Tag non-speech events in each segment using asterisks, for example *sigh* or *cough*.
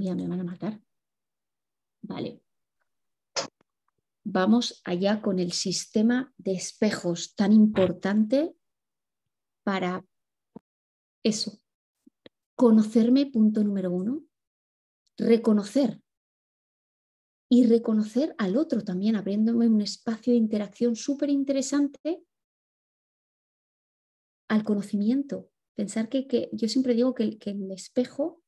Ya me van a matar. Vale. Vamos allá con el sistema de espejos tan importante para eso. Conocerme, punto número uno. Reconocer. Y reconocer al otro también, abriéndome un espacio de interacción súper interesante al conocimiento. Pensar que, yo siempre digo que el espejo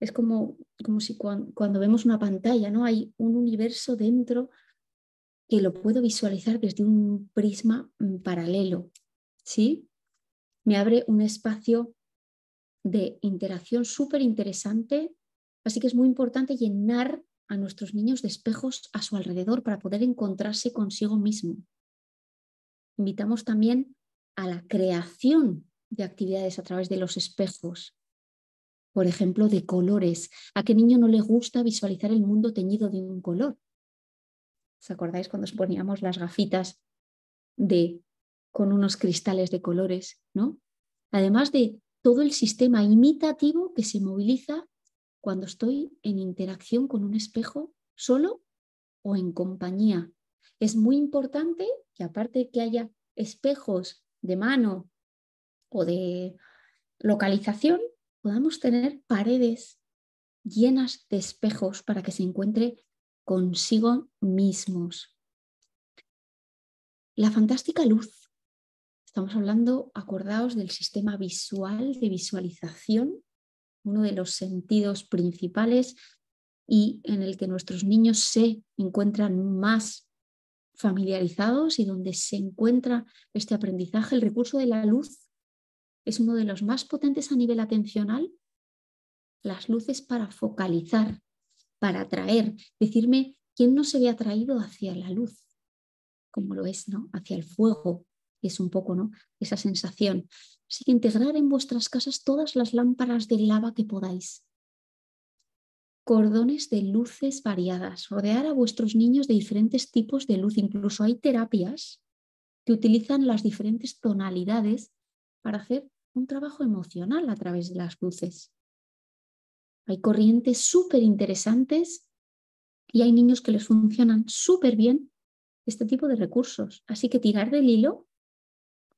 es como, como si cuando, cuando vemos una pantalla, ¿no? Hay un universo dentro que lo puedo visualizar desde un prisma mm, paralelo, ¿sí? Me abre un espacio de interacción súper interesante, así que es muy importante llenar a nuestros niños de espejos a su alrededor para poder encontrarse consigo mismo. Invitamos también a la creación de actividades a través de los espejos, por ejemplo, de colores. ¿A qué niño no le gusta visualizar el mundo teñido de un color? ¿Os acordáis cuando os poníamos las gafitas de con unos cristales de colores, ¿no? Además de todo el sistema imitativo que se moviliza cuando estoy en interacción con un espejo solo o en compañía. Es muy importante que aparte de que haya espejos de mano o de localización, podamos tener paredes llenas de espejos para que se encuentre consigo mismos. La fantástica luz. Estamos hablando, acordaos, del sistema visual de visualización, uno de los sentidos principales y en el que nuestros niños se encuentran más familiarizados y donde se encuentra este aprendizaje, el recurso de la luz es uno de los más potentes a nivel atencional. Las luces para focalizar, para atraer, decirme quién no se ve atraído hacia la luz, como lo es, ¿no? Hacia el fuego, es un poco, ¿no? Esa sensación. Así que integrar en vuestras casas todas las lámparas de lava que podáis. Cordones de luces variadas. Rodear a vuestros niños de diferentes tipos de luz. Incluso hay terapias que utilizan las diferentes tonalidades para hacer un trabajo emocional a través de las luces. Hay corrientes súper interesantes y hay niños que les funcionan súper bien este tipo de recursos. Así que tirar del hilo,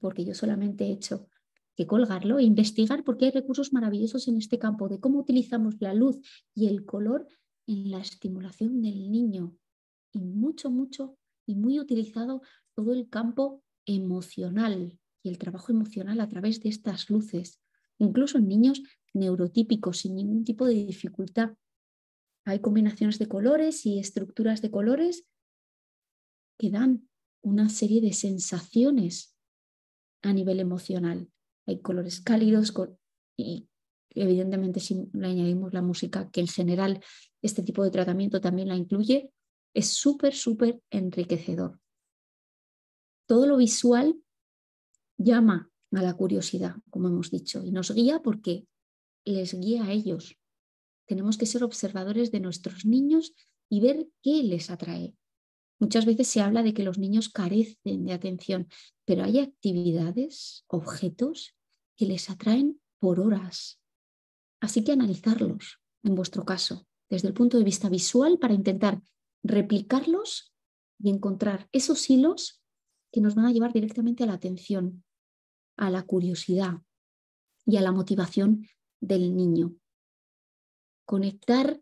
porque yo solamente he hecho que colgarlo e investigar porque hay recursos maravillosos en este campo de cómo utilizamos la luz y el color en la estimulación del niño. Y mucho, mucho y muy utilizado todo el campo emocional y el trabajo emocional a través de estas luces, incluso en niños neurotípicos sin ningún tipo de dificultad. Hay combinaciones de colores y estructuras de colores que dan una serie de sensaciones a nivel emocional. Hay colores cálidos y evidentemente si le añadimos la música, que en general este tipo de tratamiento también la incluye, es súper, súper enriquecedor. Todo lo visual llama a la curiosidad, como hemos dicho, y nos guía porque les guía a ellos. Tenemos que ser observadores de nuestros niños y ver qué les atrae. Muchas veces se habla de que los niños carecen de atención, pero hay actividades, objetos que les atraen por horas. Así que analizarlos, en vuestro caso, desde el punto de vista visual para intentar replicarlos y encontrar esos hilos que nos van a llevar directamente a la atención, a la curiosidad y a la motivación del niño. Conectar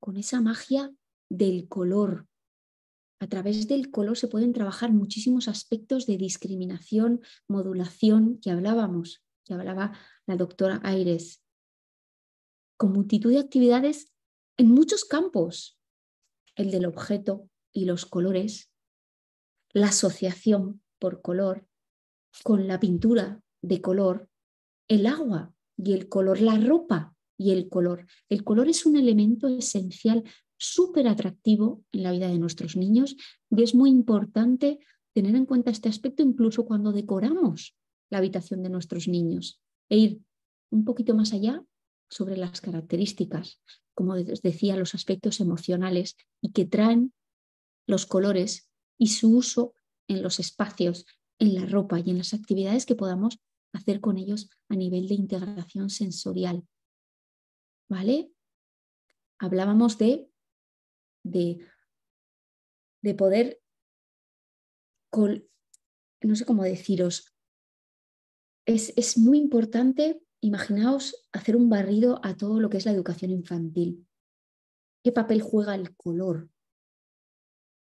con esa magia del color. A través del color se pueden trabajar muchísimos aspectos de discriminación, modulación que hablábamos, que hablaba la doctora Aires, con multitud de actividades en muchos campos. El del objeto y los colores, la asociación por color, con la pintura de color el agua y el color, la ropa y el color. El color es un elemento esencial, súper atractivo en la vida de nuestros niños y es muy importante tener en cuenta este aspecto incluso cuando decoramos la habitación de nuestros niños e ir un poquito más allá sobre las características, como les decía, los aspectos emocionales y que traen los colores y su uso en los espacios en la ropa y en las actividades que podamos hacer con ellos a nivel de integración sensorial. ¿Vale? Hablábamos de, poder, no sé cómo deciros, es, muy importante, imaginaos, hacer un barrido a todo lo que es la educación infantil. ¿Qué papel juega el color?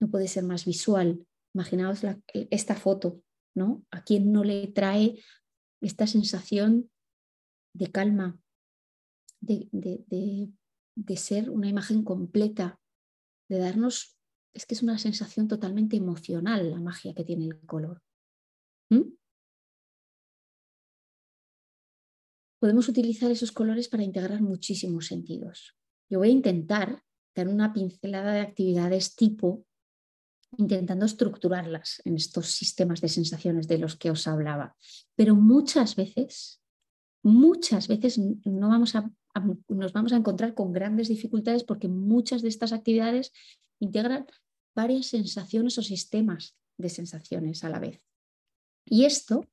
No puede ser más visual. Imaginaos esta foto ¿A quién no le trae esta sensación de calma, de, ser una imagen completa, de darnos, es que es una sensación totalmente emocional la magia que tiene el color. Podemos utilizar esos colores para integrar muchísimos sentidos. Yo voy a intentar dar una pincelada de actividades tipo intentando estructurarlas en estos sistemas de sensaciones de los que os hablaba. Pero muchas veces, muchas veces no vamos a, nos vamos a encontrar con grandes dificultades porque muchas de estas actividades integran varias sensaciones o sistemas de sensaciones a la vez. Y esto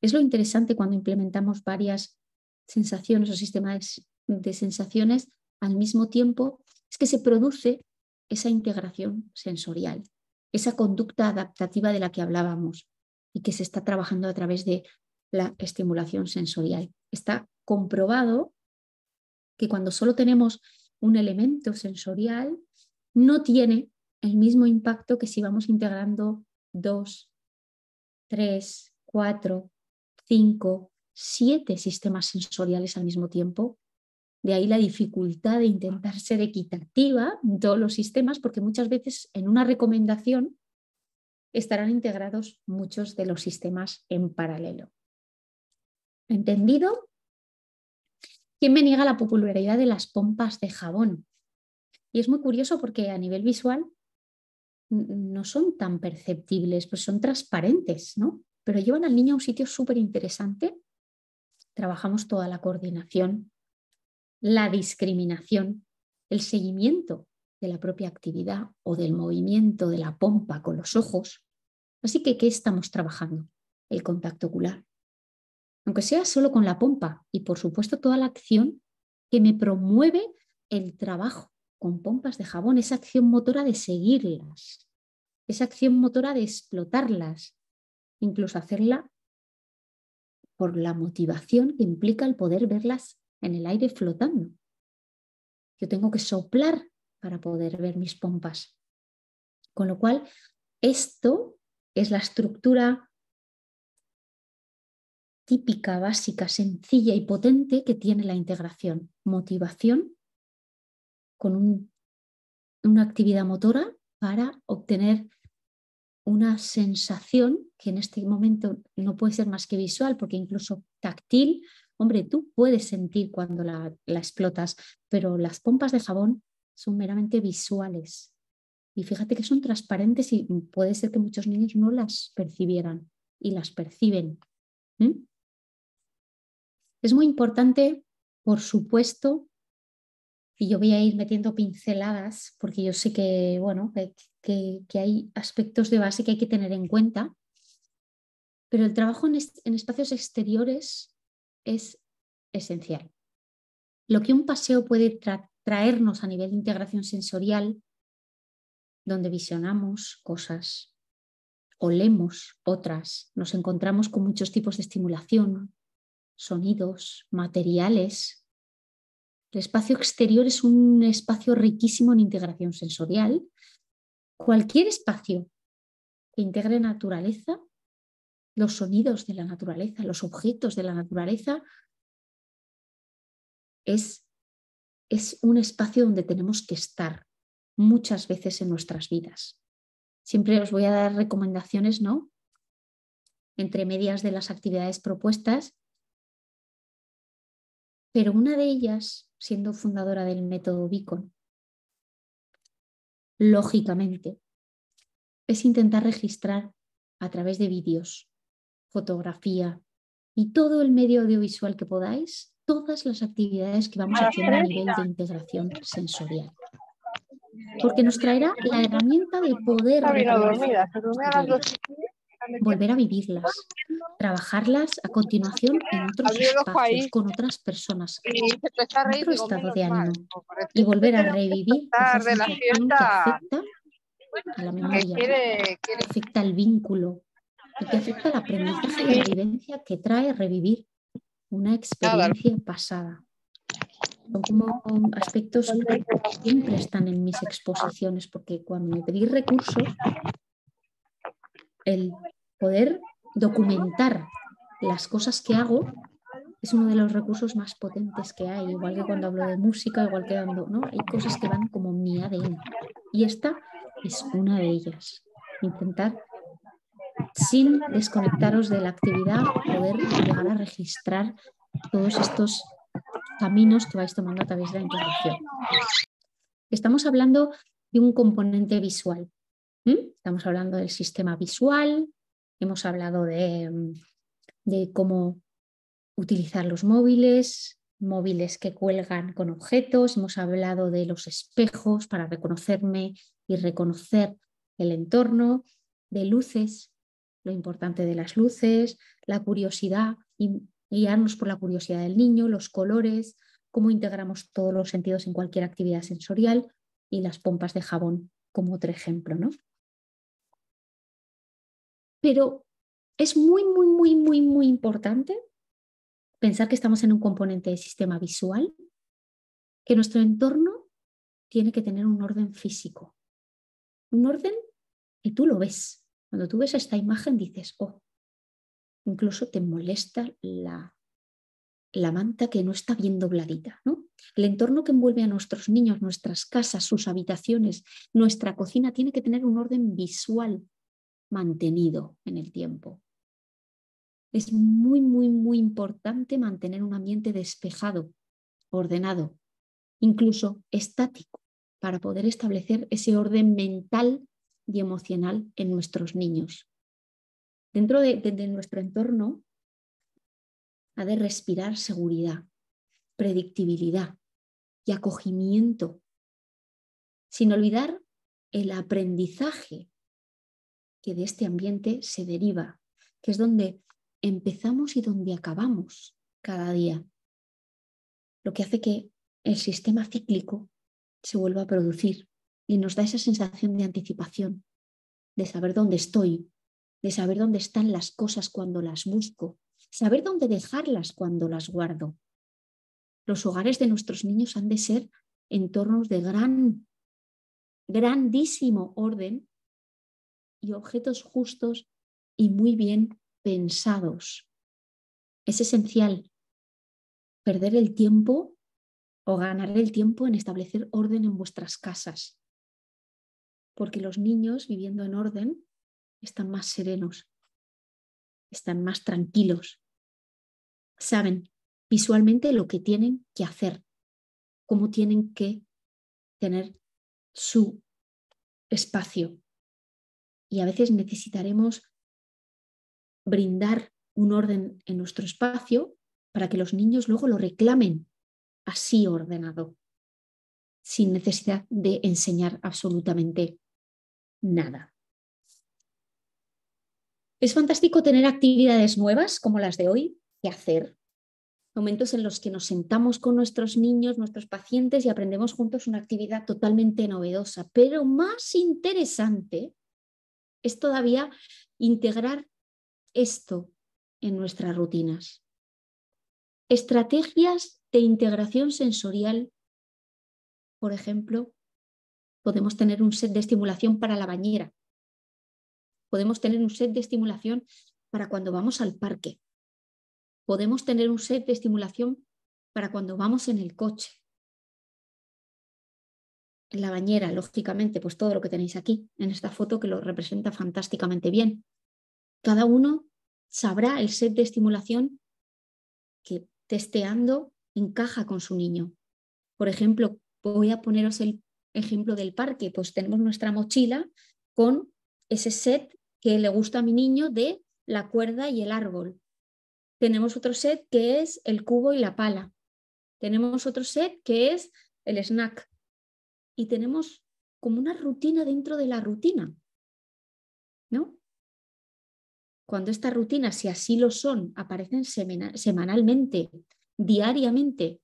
es lo interesante cuando implementamos varias sensaciones o sistemas de sensaciones al mismo tiempo, es que se produce esa integración sensorial esa conducta adaptativa de la que hablábamos y que se está trabajando a través de la estimulación sensorial. Está comprobado que cuando solo tenemos un elemento sensorial, no tiene el mismo impacto que si vamos integrando dos, tres, cuatro, cinco, siete sistemas sensoriales al mismo tiempo de ahí la dificultad de intentar ser equitativa en todos los sistemas, porque muchas veces en una recomendación estarán integrados muchos de los sistemas en paralelo. ¿Entendido? ¿Quién me niega la popularidad de las pompas de jabón? Y es muy curioso porque a nivel visual no son tan perceptibles, pues son transparentes, ¿no? Pero llevan al niño a un sitio súper interesante. Trabajamos toda la coordinación la discriminación, el seguimiento de la propia actividad o del movimiento de la pompa con los ojos. Así que, ¿qué estamos trabajando? El contacto ocular. Aunque sea solo con la pompa y, por supuesto, toda la acción que me promueve el trabajo con pompas de jabón, esa acción motora de seguirlas, esa acción motora de explotarlas, incluso hacerla por la motivación que implica el poder verlas en el aire flotando. Yo tengo que soplar para poder ver mis pompas. Con lo cual, esto es la estructura típica, básica, sencilla y potente que tiene la integración. Motivación con una actividad motora para obtener una sensación que en este momento no puede ser más que visual, porque incluso táctil Hombre, tú puedes sentir cuando la, explotas, pero las pompas de jabón son meramente visuales. Y fíjate que son transparentes y puede ser que muchos niños no las percibieran y las perciben. Es muy importante, por supuesto, y yo voy a ir metiendo pinceladas porque yo sé que, bueno, hay aspectos de base que hay que tener en cuenta, pero el trabajo en espacios exteriores es esencial. Lo que un paseo puede traernos a nivel de integración sensorial, donde visionamos cosas, olemos otras, nos encontramos con muchos tipos de estimulación, sonidos, materiales. El espacio exterior es un espacio riquísimo en integración sensorial. Cualquier espacio que integre naturaleza los sonidos de la naturaleza, los objetos de la naturaleza, es, un espacio donde tenemos que estar muchas veces en nuestras vidas. Siempre os voy a dar recomendaciones, ¿no? Entre medias de las actividades propuestas. Pero una de ellas, siendo fundadora del método BICON, lógicamente, es intentar registrar a través de vídeos fotografía y todo el medio audiovisual que podáis, todas las actividades que vamos a hacer a nivel de integración sensorial. Porque nos traerá la herramienta de poder volver a vivirlas, trabajarlas a continuación en otros espacios, con otras personas, en otro estado de ánimo y volver a revivir la sensación que afecta a la memoria, afecta al vínculo, y que afecta la aprendizaje y la vivencia que trae revivir una ah, experiencia pasada. Son como aspectos que siempre están en mis exposiciones, porque cuando me pedí recursos, el poder documentar las cosas que hago es uno de los recursos más potentes que hay, igual que cuando hablo de música, igual que Hay cosas que van como mi ADN. Y esta es una de ellas. Intentar sin desconectaros de la actividad, poder llegar a registrar todos estos caminos que vais tomando a través de la interacción. Estamos hablando de un componente visual. Estamos hablando del sistema visual, hemos hablado de cómo utilizar los móviles, móviles que cuelgan con objetos, hemos hablado de los espejos para reconocerme y reconocer el entorno, de luces, lo importante de las luces, la curiosidad, y guiarnos por la curiosidad del niño, los colores, cómo integramos todos los sentidos en cualquier actividad sensorial y las pompas de jabón como otro ejemplo, ¿no? Pero es muy, muy, muy, muy, muy importante pensar que estamos en un componente de sistema visual, que nuestro entorno tiene que tener un orden físico, un orden que tú lo ves, cuando tú ves esta imagen dices, oh, incluso te molesta la, la manta que no está bien dobladita, ¿no? El entorno que envuelve a nuestros niños, nuestras casas, sus habitaciones, nuestra cocina, tiene que tener un orden visual mantenido en el tiempo. Es muy, muy, muy importante mantener un ambiente despejado, ordenado, incluso estático, para poder establecer ese orden mental y emocional en nuestros niños. Dentro de, nuestro entorno ha de respirar seguridad, predictibilidad y acogimiento, sin olvidar el aprendizaje que de este ambiente se deriva, que es donde empezamos y donde acabamos cada día, lo que hace que el sistema cíclico se vuelva a producir y nos da esa sensación de anticipación, de saber dónde estoy, de saber dónde están las cosas cuando las busco, saber dónde dejarlas cuando las guardo. Los hogares de nuestros niños han de ser entornos de gran, grandísimo orden y objetos justos y muy bien pensados. Es esencial perder el tiempo o ganar el tiempo en establecer orden en vuestras casas, porque los niños viviendo en orden están más serenos, están más tranquilos, saben visualmente lo que tienen que hacer, cómo tienen que tener su espacio. Y a veces necesitaremos brindar un orden en nuestro espacio para que los niños luego lo reclamen así ordenado, sin necesidad de enseñar absolutamente nada. Es fantástico tener actividades nuevas como las de hoy y hacer. Momentos en los que nos sentamos con nuestros niños, nuestros pacientes y aprendemos juntos una actividad totalmente novedosa. Pero más interesante es todavía integrar esto en nuestras rutinas. Estrategias de integración sensorial, por ejemplo, Podemos tener un set de estimulación para la bañera. Podemos tener un set de estimulación para cuando vamos al parque. Podemos tener un set de estimulación para cuando vamos en el coche. En la bañera, lógicamente, pues todo lo que tenéis aquí en esta foto que lo representa fantásticamente bien. Cada uno sabrá el set de estimulación que testeando encaja con su niño. Por ejemplo, voy a poneros el ejemplo del parque, pues tenemos nuestra mochila con ese set que le gusta a mi niño de la cuerda y el árbol. Tenemos otro set que es el cubo y la pala. Tenemos otro set que es el snack. Y tenemos como una rutina dentro de la rutina. ¿No? Cuando estas rutina, si así lo son, aparecen semanalmente, diariamente,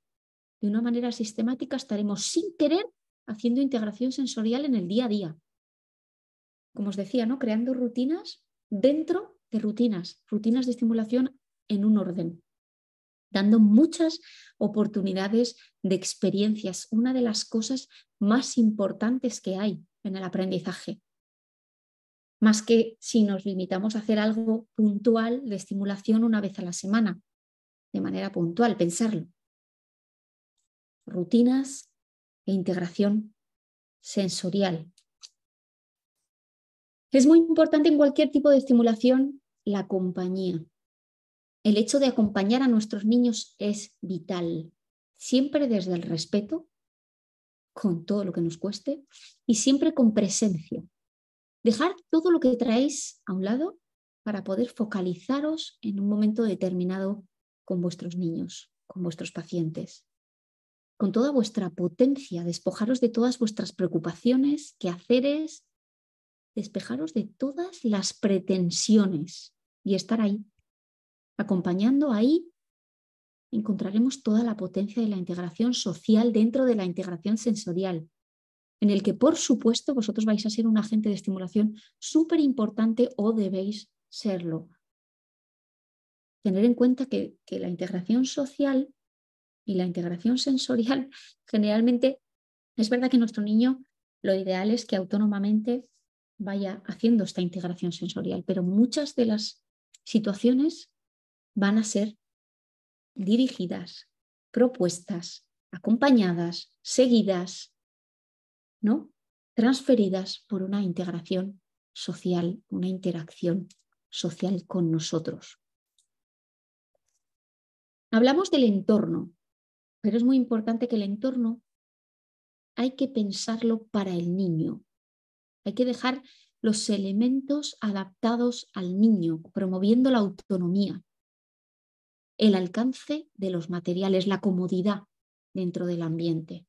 de una manera sistemática, estaremos sin querer haciendo integración sensorial en el día a día. Como os decía, ¿no? creando rutinas dentro de rutinas, rutinas de estimulación en un orden, dando muchas oportunidades de experiencias, una de las cosas más importantes que hay en el aprendizaje. Más que si nos limitamos a hacer algo puntual de estimulación una vez a la semana, de manera puntual, pensarlo. Rutinas e integración sensorial. Es muy importante en cualquier tipo de estimulación la compañía. El hecho de acompañar a nuestros niños es vital, siempre desde el respeto, con todo lo que nos cueste, y siempre con presencia. Dejar todo lo que traéis a un lado para poder focalizaros en un momento determinado con vuestros niños, con vuestros pacientes con toda vuestra potencia, despojaros de todas vuestras preocupaciones, quehaceres, despejaros de todas las pretensiones y estar ahí. Acompañando ahí encontraremos toda la potencia de la integración social dentro de la integración sensorial, en el que por supuesto vosotros vais a ser un agente de estimulación súper importante o debéis serlo. Tener en cuenta que, que la integración social y la integración sensorial generalmente es verdad que nuestro niño lo ideal es que autónomamente vaya haciendo esta integración sensorial, pero muchas de las situaciones van a ser dirigidas, propuestas, acompañadas, seguidas, ¿no? transferidas por una integración social, una interacción social con nosotros. Hablamos del entorno, pero es muy importante que el entorno hay que pensarlo para el niño. Hay que dejar los elementos adaptados al niño, promoviendo la autonomía, el alcance de los materiales, la comodidad dentro del ambiente,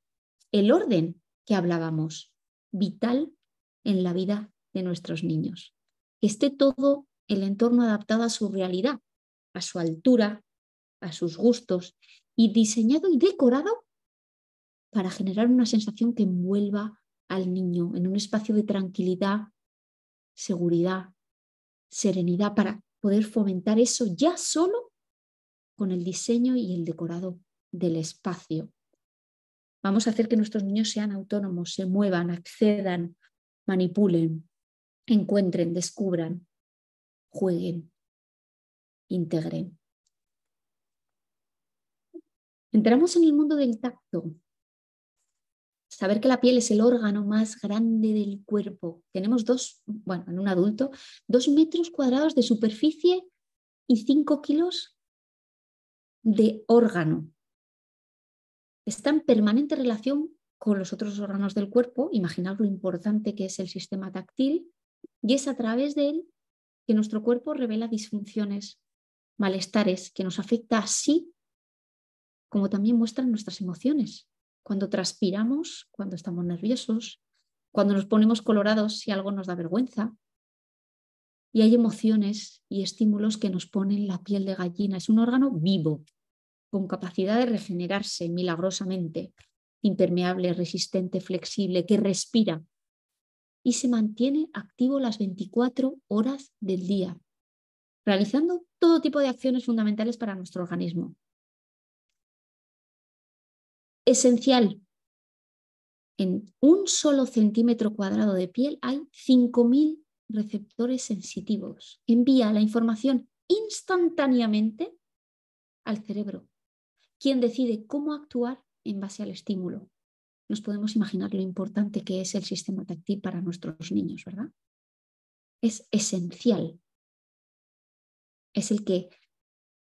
el orden que hablábamos, vital en la vida de nuestros niños. Que esté todo el entorno adaptado a su realidad, a su altura, a sus gustos y diseñado y decorado para generar una sensación que envuelva al niño en un espacio de tranquilidad, seguridad, serenidad, para poder fomentar eso ya solo con el diseño y el decorado del espacio. Vamos a hacer que nuestros niños sean autónomos, se muevan, accedan, manipulen, encuentren, descubran, jueguen, integren. Entramos en el mundo del tacto. Saber que la piel es el órgano más grande del cuerpo. Tenemos dos, bueno, en un adulto, dos metros cuadrados de superficie y cinco kilos de órgano. Está en permanente relación con los otros órganos del cuerpo. Imaginar lo importante que es el sistema táctil y es a través de él que nuestro cuerpo revela disfunciones, malestares, que nos afecta así como también muestran nuestras emociones. Cuando transpiramos, cuando estamos nerviosos, cuando nos ponemos colorados si algo nos da vergüenza. Y hay emociones y estímulos que nos ponen la piel de gallina. Es un órgano vivo, con capacidad de regenerarse milagrosamente, impermeable, resistente, flexible, que respira y se mantiene activo las 24 horas del día, realizando todo tipo de acciones fundamentales para nuestro organismo esencial. En un solo centímetro cuadrado de piel hay 5.000 receptores sensitivos. Envía la información instantáneamente al cerebro, quien decide cómo actuar en base al estímulo. Nos podemos imaginar lo importante que es el sistema táctil para nuestros niños, ¿verdad? Es esencial. Es el que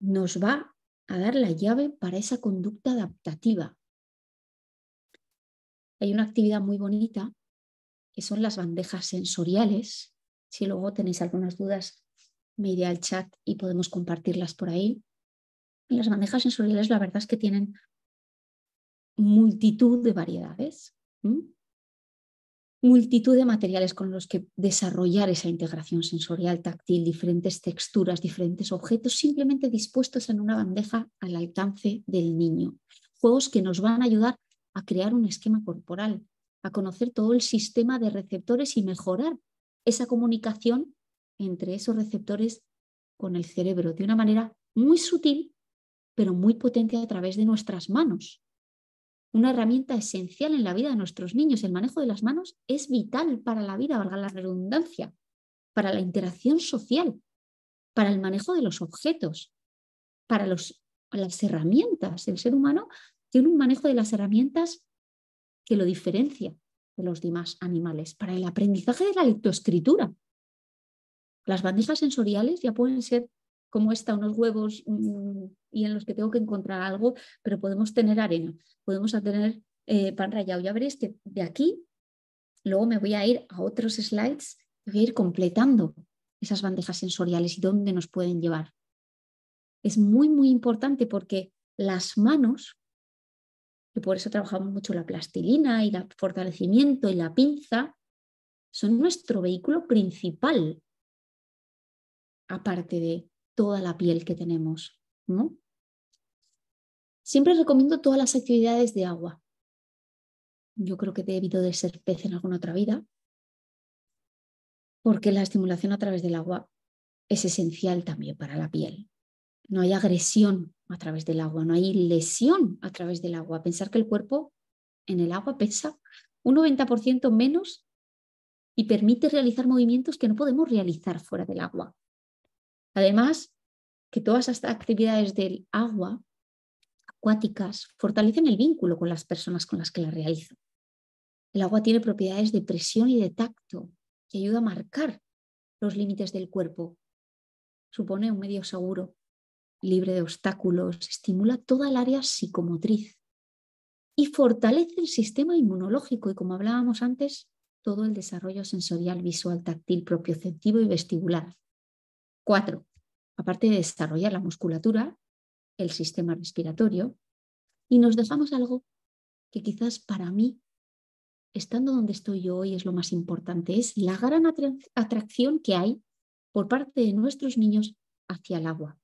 nos va a dar la llave para esa conducta adaptativa, hay una actividad muy bonita que son las bandejas sensoriales. Si luego tenéis algunas dudas, me iré al chat y podemos compartirlas por ahí. las bandejas sensoriales, la verdad es que tienen multitud de variedades, multitud de materiales con los que desarrollar esa integración sensorial táctil, diferentes texturas, diferentes objetos, simplemente dispuestos en una bandeja al alcance del niño. Juegos que nos van a ayudar a crear un esquema corporal, a conocer todo el sistema de receptores y mejorar esa comunicación entre esos receptores con el cerebro de una manera muy sutil, pero muy potente a través de nuestras manos. Una herramienta esencial en la vida de nuestros niños. El manejo de las manos es vital para la vida, valga la redundancia, para la interacción social, para el manejo de los objetos, para los, las herramientas. El ser humano tiene un manejo de las herramientas que lo diferencia de los demás animales para el aprendizaje de la lectoescritura. Las bandejas sensoriales ya pueden ser como esta, unos huevos mm, y en los que tengo que encontrar algo, pero podemos tener arena, podemos tener eh, pan rallado. Ya veréis que de aquí luego me voy a ir a otros slides y voy a ir completando esas bandejas sensoriales y dónde nos pueden llevar. Es muy, muy importante porque las manos y por eso trabajamos mucho la plastilina y el fortalecimiento y la pinza, son nuestro vehículo principal, aparte de toda la piel que tenemos. Siempre recomiendo todas las actividades de agua. Yo creo que he debido de ser pez en alguna otra vida, porque la estimulación a través del agua es esencial también para la piel no hay agresión a través del agua, no hay lesión a través del agua. Pensar que el cuerpo en el agua pesa un 90% menos y permite realizar movimientos que no podemos realizar fuera del agua. Además, que todas estas actividades del agua acuáticas fortalecen el vínculo con las personas con las que la realizo. El agua tiene propiedades de presión y de tacto que ayuda a marcar los límites del cuerpo. Supone un medio seguro libre de obstáculos, estimula toda el área psicomotriz y fortalece el sistema inmunológico y, como hablábamos antes, todo el desarrollo sensorial, visual, táctil, propioceptivo y vestibular. Cuatro, aparte de desarrollar la musculatura, el sistema respiratorio, y nos dejamos algo que quizás para mí, estando donde estoy yo hoy, es lo más importante, es la gran atracción que hay por parte de nuestros niños hacia el agua.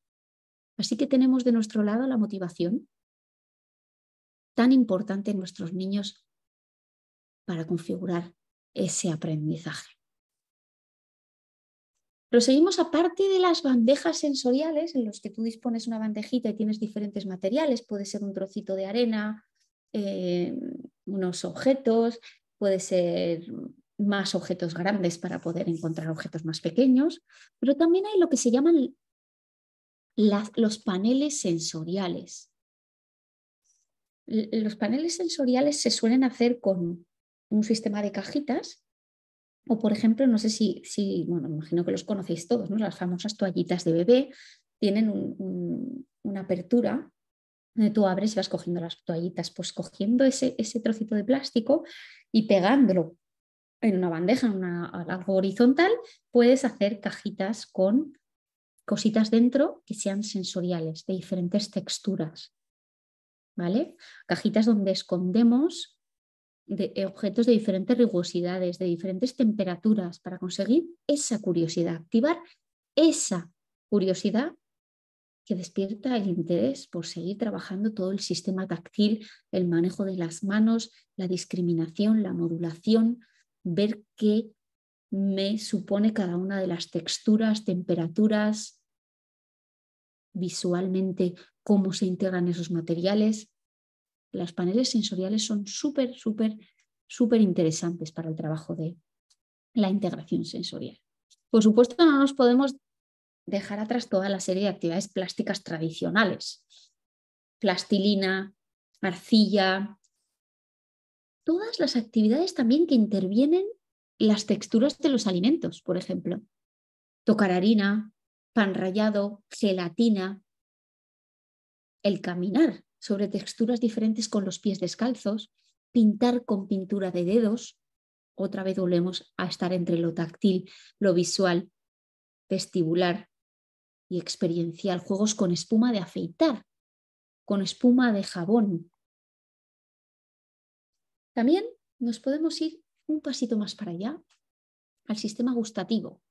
Así que tenemos de nuestro lado la motivación tan importante en nuestros niños para configurar ese aprendizaje. Proseguimos aparte de las bandejas sensoriales, en los que tú dispones una bandejita y tienes diferentes materiales, puede ser un trocito de arena, eh, unos objetos, puede ser más objetos grandes para poder encontrar objetos más pequeños, pero también hay lo que se llaman los paneles sensoriales. Los paneles sensoriales se suelen hacer con un sistema de cajitas o, por ejemplo, no sé si, si bueno, imagino que los conocéis todos, ¿no? las famosas toallitas de bebé tienen una apertura donde tú abres y vas cogiendo las toallitas, pues cogiendo ese, ese trocito de plástico y pegándolo en una bandeja, en una, algo horizontal, puedes hacer cajitas con cositas dentro que sean sensoriales, de diferentes texturas. ¿Vale? Cajitas donde escondemos eh, objetos de diferentes rigosidades, de diferentes temperaturas, para conseguir esa curiosidad, activar esa curiosidad que despierta el interés por seguir trabajando todo el sistema táctil, el manejo de las manos, la discriminación, la modulación, ver qué me supone cada una de las texturas, temperaturas, visualmente cómo se integran esos materiales. Las paneles sensoriales son súper, súper, súper interesantes para el trabajo de la integración sensorial. Por supuesto, no nos podemos dejar atrás toda la serie de actividades plásticas tradicionales. Plastilina, arcilla, todas las actividades también que intervienen las texturas de los alimentos, por ejemplo. Tocar harina, pan rallado, gelatina, el caminar sobre texturas diferentes con los pies descalzos, pintar con pintura de dedos, otra vez volvemos a estar entre lo táctil, lo visual, vestibular y experiencial, juegos con espuma de afeitar, con espuma de jabón. También nos podemos ir un pasito más para allá al sistema gustativo,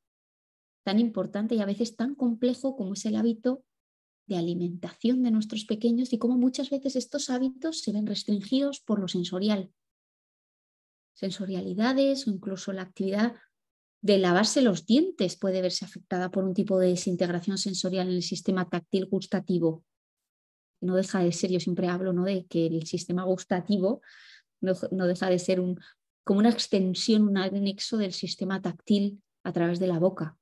tan importante y a veces tan complejo como es el hábito de alimentación de nuestros pequeños y cómo muchas veces estos hábitos se ven restringidos por lo sensorial. Sensorialidades o incluso la actividad de lavarse los dientes puede verse afectada por un tipo de desintegración sensorial en el sistema táctil gustativo. No deja de ser, yo siempre hablo ¿no? de que el sistema gustativo no deja de ser un, como una extensión, un anexo del sistema táctil a través de la boca.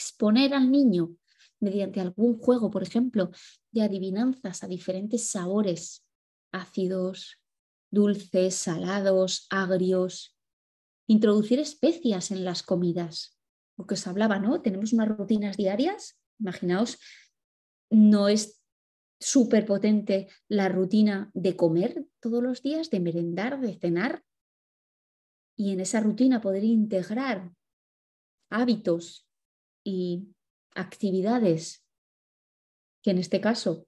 Exponer al niño mediante algún juego, por ejemplo, de adivinanzas a diferentes sabores, ácidos, dulces, salados, agrios. Introducir especias en las comidas. Lo que os hablaba, ¿no? Tenemos unas rutinas diarias. Imaginaos, no es súper potente la rutina de comer todos los días, de merendar, de cenar, y en esa rutina poder integrar hábitos y actividades que en este caso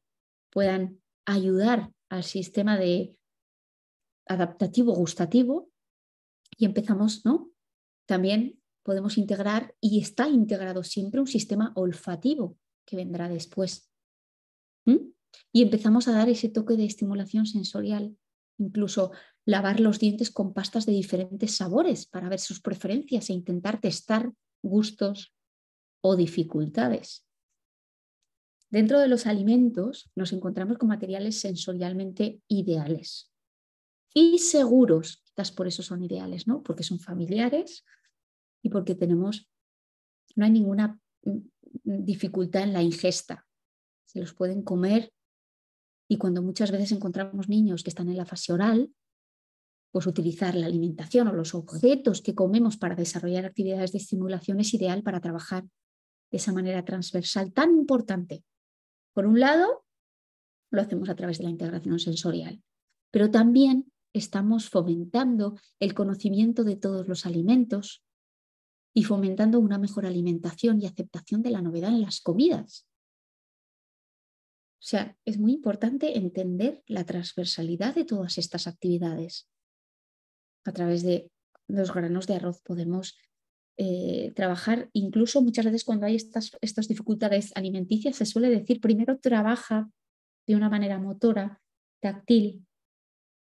puedan ayudar al sistema de adaptativo gustativo y empezamos, ¿no? También podemos integrar y está integrado siempre un sistema olfativo que vendrá después. Y empezamos a dar ese toque de estimulación sensorial, incluso lavar los dientes con pastas de diferentes sabores para ver sus preferencias e intentar testar gustos o dificultades. Dentro de los alimentos nos encontramos con materiales sensorialmente ideales y seguros, quizás por eso son ideales, ¿no? Porque son familiares y porque tenemos no hay ninguna mm, mm, dificultad en la ingesta. Se los pueden comer y cuando muchas veces encontramos niños que están en la fase oral, pues utilizar la alimentación o los objetos que comemos para desarrollar actividades de estimulación es ideal para trabajar de esa manera transversal tan importante. Por un lado, lo hacemos a través de la integración sensorial, pero también estamos fomentando el conocimiento de todos los alimentos y fomentando una mejor alimentación y aceptación de la novedad en las comidas. O sea, es muy importante entender la transversalidad de todas estas actividades a través de los granos de arroz podemos eh, trabajar, incluso muchas veces cuando hay estas, dificultades alimenticias, se suele decir primero trabaja de una manera motora, táctil,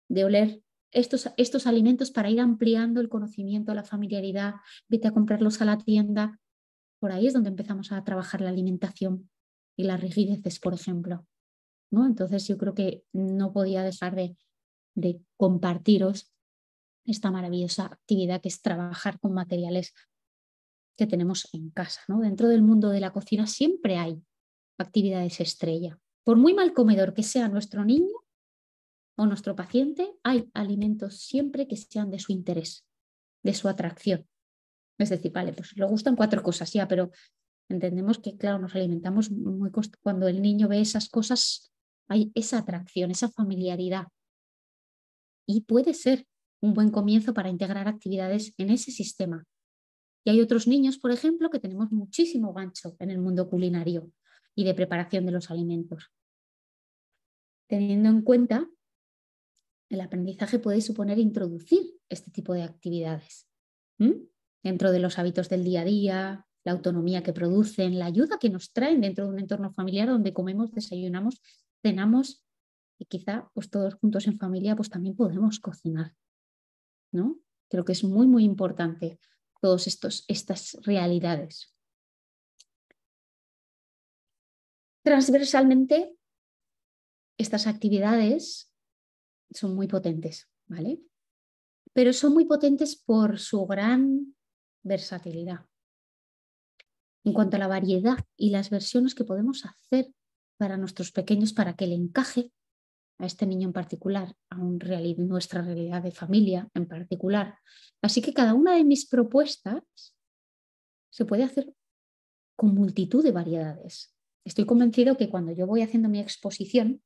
de oler estos, estos alimentos para ir ampliando el conocimiento, la familiaridad, vete a comprarlos a la tienda. Por ahí es donde empezamos a trabajar la alimentación y las rigideces, por ejemplo. ¿no? Entonces yo creo que no podía dejar de, de compartiros esta maravillosa actividad que es trabajar con materiales que tenemos en casa. ¿no? Dentro del mundo de la cocina siempre hay actividades estrella. Por muy mal comedor que sea nuestro niño o nuestro paciente, hay alimentos siempre que sean de su interés, de su atracción. Es decir, vale, pues le gustan cuatro cosas ya, pero entendemos que, claro, nos alimentamos muy cuando el niño ve esas cosas, hay esa atracción, esa familiaridad. Y puede ser un buen comienzo para integrar actividades en ese sistema. Y hay otros niños, por ejemplo, que tenemos muchísimo gancho en el mundo culinario y de preparación de los alimentos. Teniendo en cuenta, el aprendizaje puede suponer introducir este tipo de actividades dentro de los hábitos del día a día, la autonomía que producen, la ayuda que nos traen dentro de un entorno familiar donde comemos, desayunamos, cenamos y quizá pues todos juntos en familia pues también podemos cocinar. ¿no? Creo que es muy, muy importante todas estas realidades. Transversalmente, estas actividades son muy potentes, ¿vale? Pero son muy potentes por su gran versatilidad. En cuanto a la variedad y las versiones que podemos hacer para nuestros pequeños para que le encaje a este niño en particular, a un nuestra realidad de familia en particular. Así que cada una de mis propuestas se puede hacer con multitud de variedades. Estoy convencido que cuando yo voy haciendo mi exposición,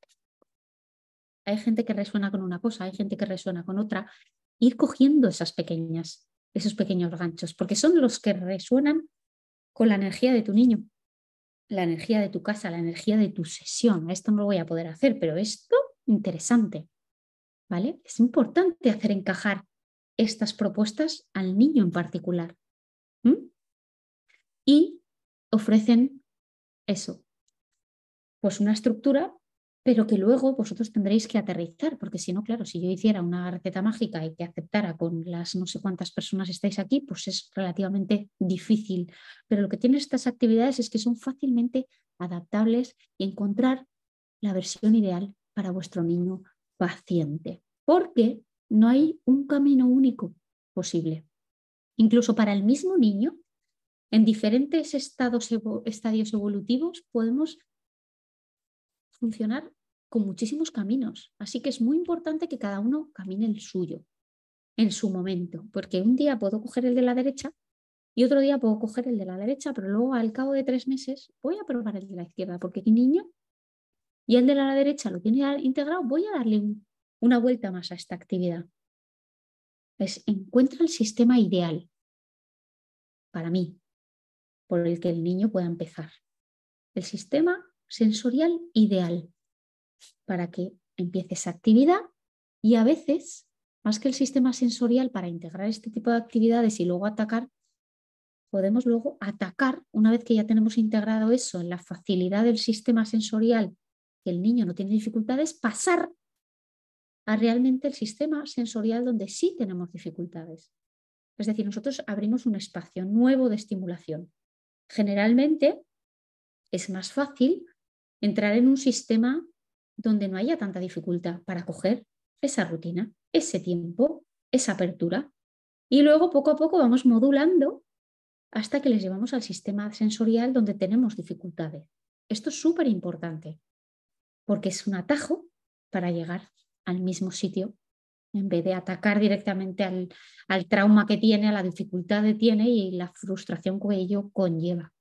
hay gente que resuena con una cosa, hay gente que resuena con otra, ir cogiendo esas pequeñas, esos pequeños ganchos, porque son los que resuenan con la energía de tu niño, la energía de tu casa, la energía de tu sesión. Esto no lo voy a poder hacer, pero esto interesante. ¿Vale? Es importante hacer encajar estas propuestas al niño en particular. Y ofrecen eso, pues una estructura, pero que luego vosotros tendréis que aterrizar, porque si no, claro, si yo hiciera una receta mágica y que aceptara con las no sé cuántas personas estáis aquí, pues es relativamente difícil. Pero lo que tienen estas actividades es que son fácilmente adaptables y encontrar la versión ideal para vuestro niño paciente, porque no hay un camino único posible. Incluso para el mismo niño, en diferentes estados, estadios evolutivos podemos funcionar con muchísimos caminos. Así que es muy importante que cada uno camine el suyo, en su momento, porque un día puedo coger el de la derecha y otro día puedo coger el de la derecha, pero luego al cabo de tres meses voy a probar el de la izquierda, porque mi niño y el de la derecha lo tiene integrado, voy a darle una vuelta más a esta actividad. Es, encuentra el sistema ideal para mí, por el que el niño pueda empezar. El sistema sensorial ideal para que empiece esa actividad y a veces, más que el sistema sensorial para integrar este tipo de actividades y luego atacar, podemos luego atacar, una vez que ya tenemos integrado eso en la facilidad del sistema sensorial que el niño no tiene dificultades, pasar a realmente el sistema sensorial donde sí tenemos dificultades. Es decir, nosotros abrimos un espacio nuevo de estimulación. Generalmente es más fácil entrar en un sistema donde no haya tanta dificultad para coger esa rutina, ese tiempo, esa apertura. Y luego poco a poco vamos modulando hasta que les llevamos al sistema sensorial donde tenemos dificultades. Esto es súper importante porque es un atajo para llegar al mismo sitio, en vez de atacar directamente al, trauma que tiene, a la dificultad que tiene y la frustración que ello conlleva.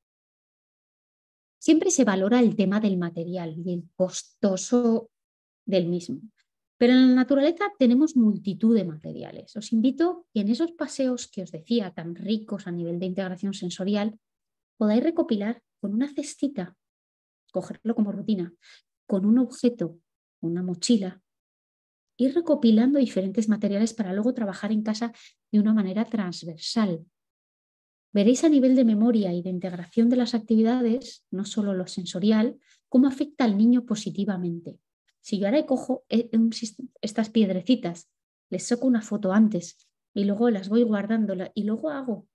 Siempre se valora el tema del material y el costoso del mismo. Pero en la naturaleza tenemos multitud de materiales. Os invito que en esos paseos que os decía tan ricos a nivel de integración sensorial, podáis recopilar con una cestita, cogerlo como rutina, con un objeto, una mochila, ir recopilando diferentes materiales para luego trabajar en casa de una manera transversal. Veréis a nivel de memoria y de integración de las actividades, no solo lo sensorial, cómo afecta al niño positivamente. Si yo ahora cojo eh, estas piedrecitas, les saco una foto antes y luego las voy guardando y luego hago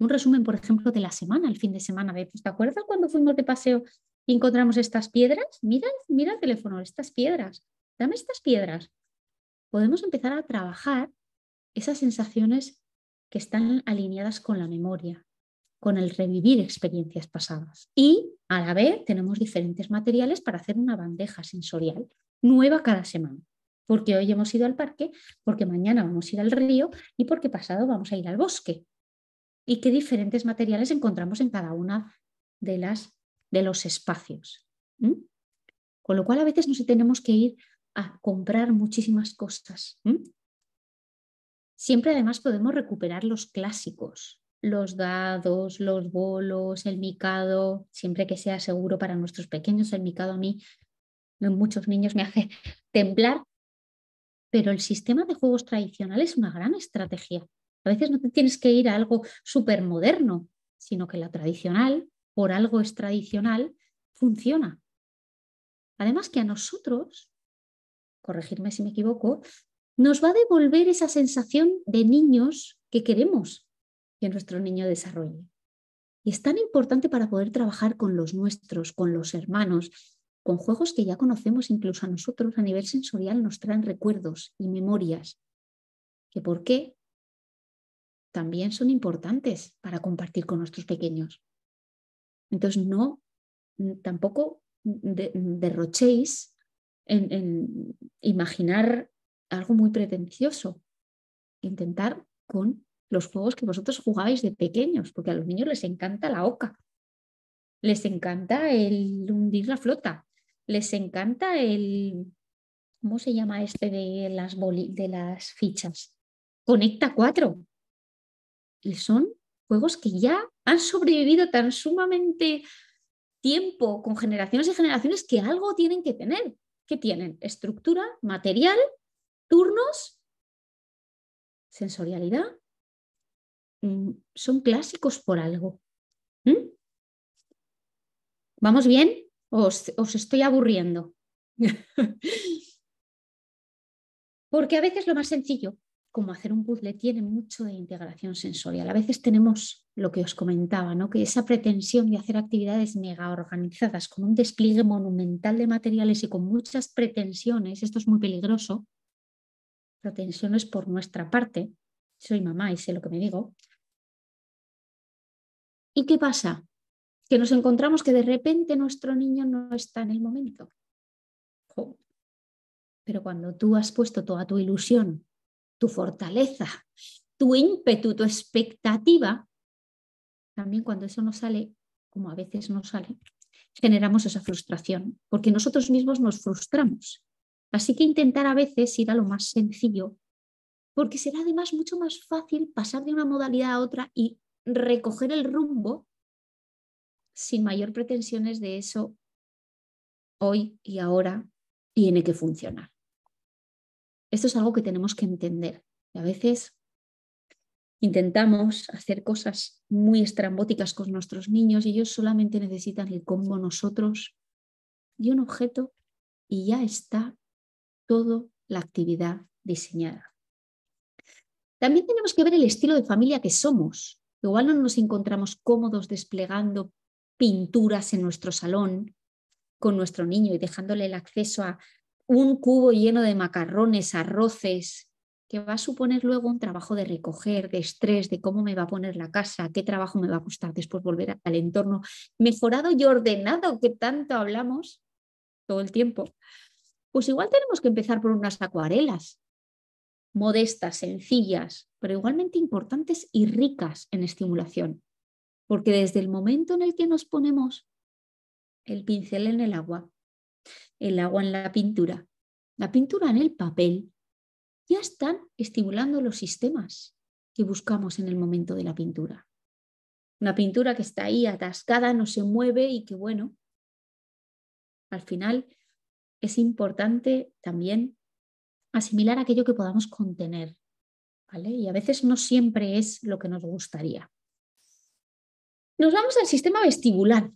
un resumen, por ejemplo, de la semana, el fin de semana. ¿Te acuerdas cuando fuimos de paseo encontramos estas piedras. Mira, mira el teléfono, estas piedras. Dame estas piedras. Podemos empezar a trabajar esas sensaciones que están alineadas con la memoria, con el revivir experiencias pasadas. Y a la vez tenemos diferentes materiales para hacer una bandeja sensorial nueva cada semana. Porque hoy hemos ido al parque, porque mañana vamos a ir al río y porque pasado vamos a ir al bosque. Y qué diferentes materiales encontramos en cada una de las de los espacios. Con lo cual a veces nos tenemos que ir a comprar muchísimas cosas. Siempre además podemos recuperar los clásicos, los dados, los bolos, el micado, siempre que sea seguro para nuestros pequeños. El micado a mí, en muchos niños me hace *laughs* temblar, pero el sistema de juegos tradicional es una gran estrategia. A veces no te tienes que ir a algo súper moderno, sino que la tradicional por algo es tradicional, funciona. Además que a nosotros, corregirme si me equivoco, nos va a devolver esa sensación de niños que queremos que nuestro niño desarrolle. Y es tan importante para poder trabajar con los nuestros, con los hermanos, con juegos que ya conocemos incluso a nosotros a nivel sensorial nos traen recuerdos y memorias. ¿Que por qué? También son importantes para compartir con nuestros pequeños. Entonces, no, mm, tampoco derrochéis en, imaginar algo muy pretencioso. Intentar con los juegos que vosotros jugabais de pequeños, porque a los niños les encanta la oca, les encanta el hundir la flota, les encanta el, ¿cómo se llama este de las, de las fichas? Conecta cuatro. Y son juegos que ya han sobrevivido tan sumamente tiempo con generaciones y generaciones que algo tienen que tener, ¿Qué tienen estructura, material, turnos, sensorialidad. Mm, son clásicos por algo. ¿Mm? ¿Vamos bien? Os, os estoy aburriendo. *laughs* Porque a veces lo más sencillo como hacer un puzzle, tiene mucho de integración sensorial. A veces tenemos lo que os comentaba, ¿no? que esa pretensión de hacer actividades mega organizadas con un despliegue monumental de materiales y con muchas pretensiones, esto es muy peligroso, pretensiones por nuestra parte, soy mamá y sé lo que me digo. ¿Y qué pasa? Que nos encontramos que de repente nuestro niño no está en el momento. Pero cuando tú has puesto toda tu ilusión tu fortaleza, tu ímpetu, tu expectativa, también cuando eso no sale, como a veces no sale, generamos esa frustración, porque nosotros mismos nos frustramos. Así que intentar a veces ir a lo más sencillo, porque será además mucho más fácil pasar de una modalidad a otra y recoger el rumbo sin mayor pretensiones de eso hoy y ahora tiene que funcionar. Esto es algo que tenemos que entender. a veces intentamos hacer cosas muy estrambóticas con nuestros niños y ellos solamente necesitan el combo nosotros y un objeto y ya está toda la actividad diseñada. También tenemos que ver el estilo de familia que somos. Igual no nos encontramos cómodos desplegando pinturas en nuestro salón con nuestro niño y dejándole el acceso a un cubo lleno de macarrones, arroces, que va a suponer luego un trabajo de recoger, de estrés, de cómo me va a poner la casa, qué trabajo me va a costar después volver al entorno mejorado y ordenado que tanto hablamos todo el tiempo, pues igual tenemos que empezar por unas acuarelas, modestas, sencillas, pero igualmente importantes y ricas en estimulación. Porque desde el momento en el que nos ponemos el pincel en el agua, el agua en la pintura, la pintura en el papel, ya están estimulando los sistemas que buscamos en el momento de la pintura. Una pintura que está ahí atascada, no se mueve y que bueno, al final es importante también asimilar aquello que podamos contener, Y a veces no siempre es lo que nos gustaría. Nos vamos al sistema vestibular,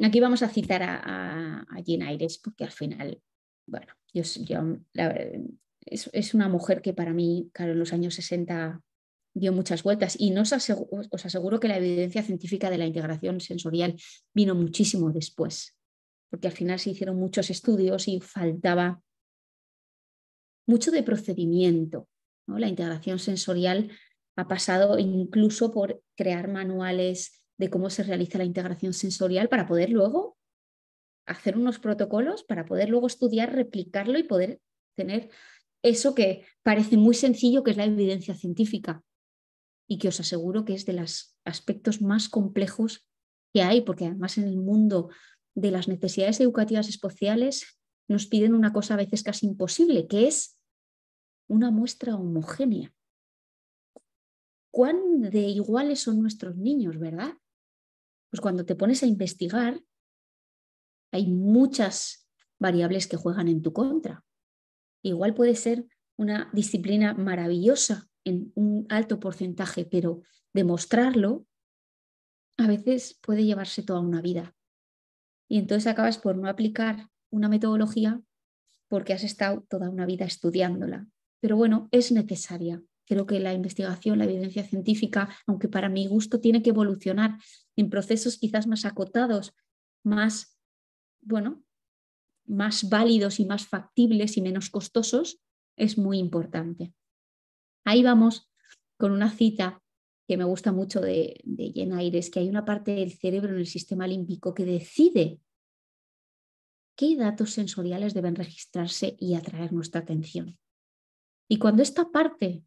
aquí vamos a citar a, Jean Aires porque al final, bueno, es, una mujer que para mí, claro, en los años 60 dio muchas vueltas y os aseguro, que la evidencia científica de la integración sensorial vino muchísimo después, porque al final se hicieron muchos estudios y faltaba mucho de procedimiento. La integración sensorial ha pasado incluso por crear manuales de cómo se realiza la integración sensorial para poder luego hacer unos protocolos, para poder luego estudiar, replicarlo y poder tener eso que parece muy sencillo, que es la evidencia científica, y que os aseguro que es de los aspectos más complejos que hay, porque además en el mundo de las necesidades educativas especiales nos piden una cosa a veces casi imposible, que es una muestra homogénea. ¿Cuán de iguales son nuestros niños, verdad? Pues cuando te pones a investigar, hay muchas variables que juegan en tu contra. Igual puede ser una disciplina maravillosa en un alto porcentaje, pero demostrarlo a veces puede llevarse toda una vida. Y entonces acabas por no aplicar una metodología porque has estado toda una vida estudiándola. Pero bueno, es necesaria. Creo que la investigación, la evidencia científica, aunque para mi gusto tiene que evolucionar en procesos quizás más acotados, más, bueno, más válidos y más factibles y menos costosos, es muy importante. Ahí vamos con una cita que me gusta mucho de, de Jen Aires, que hay una parte del cerebro en el sistema límbico que decide qué datos sensoriales deben registrarse y atraer nuestra atención. Y cuando esta parte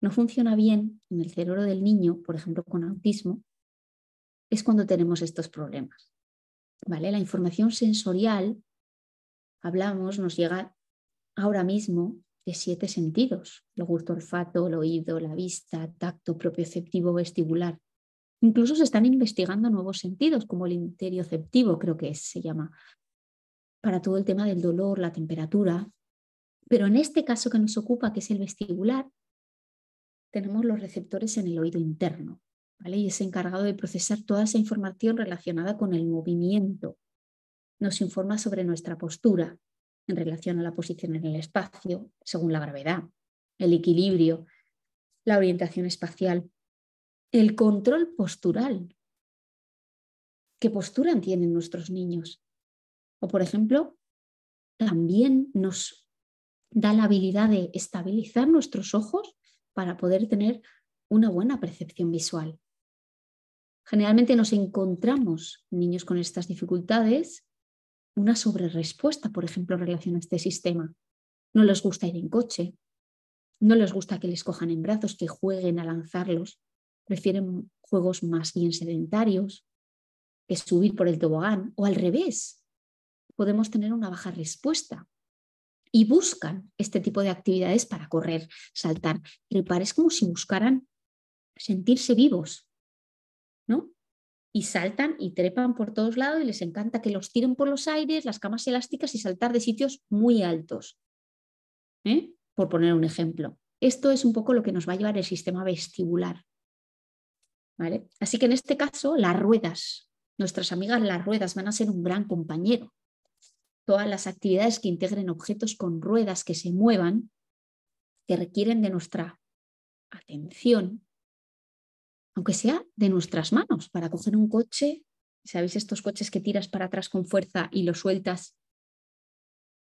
no funciona bien en el cerebro del niño, por ejemplo, con autismo, es cuando tenemos estos problemas. ¿vale? La información sensorial, hablamos, nos llega ahora mismo de siete sentidos, el gusto, olfato, el oído, la vista, tacto, propioceptivo, vestibular. Incluso se están investigando nuevos sentidos, como el interioceptivo, creo que se llama, para todo el tema del dolor, la temperatura. Pero en este caso que nos ocupa, que es el vestibular, tenemos los receptores en el oído interno, ¿vale? Y es encargado de procesar toda esa información relacionada con el movimiento. Nos informa sobre nuestra postura en relación a la posición en el espacio, según la gravedad, el equilibrio, la orientación espacial, el control postural. ¿Qué postura tienen nuestros niños? O, por ejemplo, también nos da la habilidad de estabilizar nuestros ojos para poder tener una buena percepción visual. Generalmente nos encontramos niños con estas dificultades, una sobrerespuesta, por ejemplo, en relación a este sistema. No les gusta ir en coche, no les gusta que les cojan en brazos, que jueguen a lanzarlos, prefieren juegos más bien sedentarios, que subir por el tobogán o al revés. Podemos tener una baja respuesta y buscan este tipo de actividades para correr, saltar, par Es como si buscaran sentirse vivos, ¿no? Y saltan y trepan por todos lados y les encanta que los tiren por los aires, las camas elásticas y saltar de sitios muy altos. ¿eh? Por poner un ejemplo. Esto es un poco lo que nos va a llevar el sistema vestibular. Así que en este caso, las ruedas, nuestras amigas las ruedas van a ser un gran compañero todas las actividades que integren objetos con ruedas que se muevan, que requieren de nuestra atención, aunque sea de nuestras manos, para coger un coche, ¿sabéis estos coches que tiras para atrás con fuerza y lo sueltas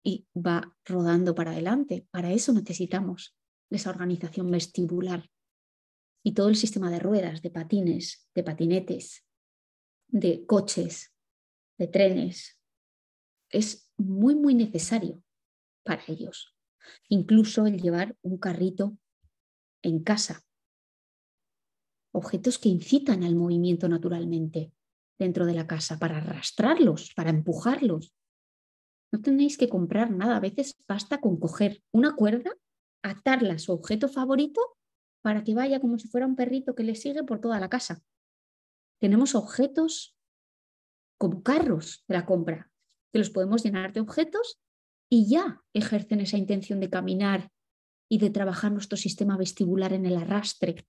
y va rodando para adelante? Para eso necesitamos esa organización vestibular y todo el sistema de ruedas, de patines, de patinetes, de coches, de trenes. Es muy, muy necesario para ellos. Incluso el llevar un carrito en casa. Objetos que incitan al movimiento naturalmente dentro de la casa, para arrastrarlos, para empujarlos. No tenéis que comprar nada, a veces basta con coger una cuerda, atarla a su objeto favorito para que vaya como si fuera un perrito que le sigue por toda la casa. Tenemos objetos como carros de la compra, que los podemos llenar de objetos y ya ejercen esa intención de caminar y de trabajar nuestro sistema vestibular en el arrastre,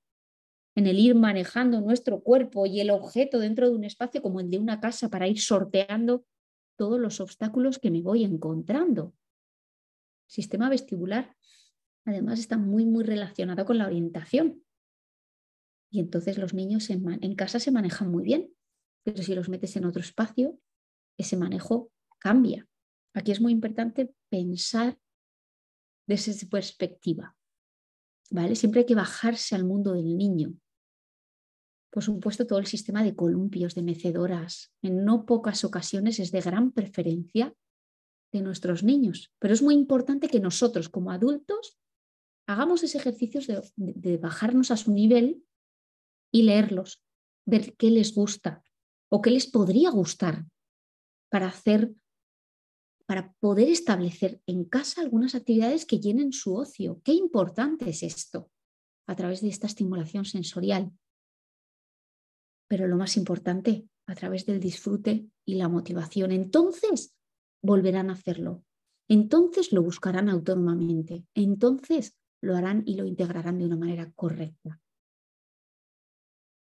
en el ir manejando nuestro cuerpo y el objeto dentro de un espacio como el de una casa para ir sorteando todos los obstáculos que me voy encontrando. Sistema vestibular, además, está muy, muy relacionado con la orientación. Y entonces los niños en, en casa se manejan muy bien, pero si los metes en otro espacio, ese manejo cambia. Aquí es muy importante pensar desde esa perspectiva. ¿vale? Siempre hay que bajarse al mundo del niño. Por supuesto, todo el sistema de columpios, de mecedoras, en no pocas ocasiones es de gran preferencia de nuestros niños. Pero es muy importante que nosotros, como adultos, hagamos ese ejercicios de bajarnos a su nivel y leerlos, ver qué les gusta o qué les podría gustar para hacer para poder establecer en casa algunas actividades que llenen su ocio. Qué importante es esto a través de esta estimulación sensorial. Pero lo más importante, a través del disfrute y la motivación. Entonces volverán a hacerlo. Entonces lo buscarán autónomamente. Entonces lo harán y lo integrarán de una manera correcta.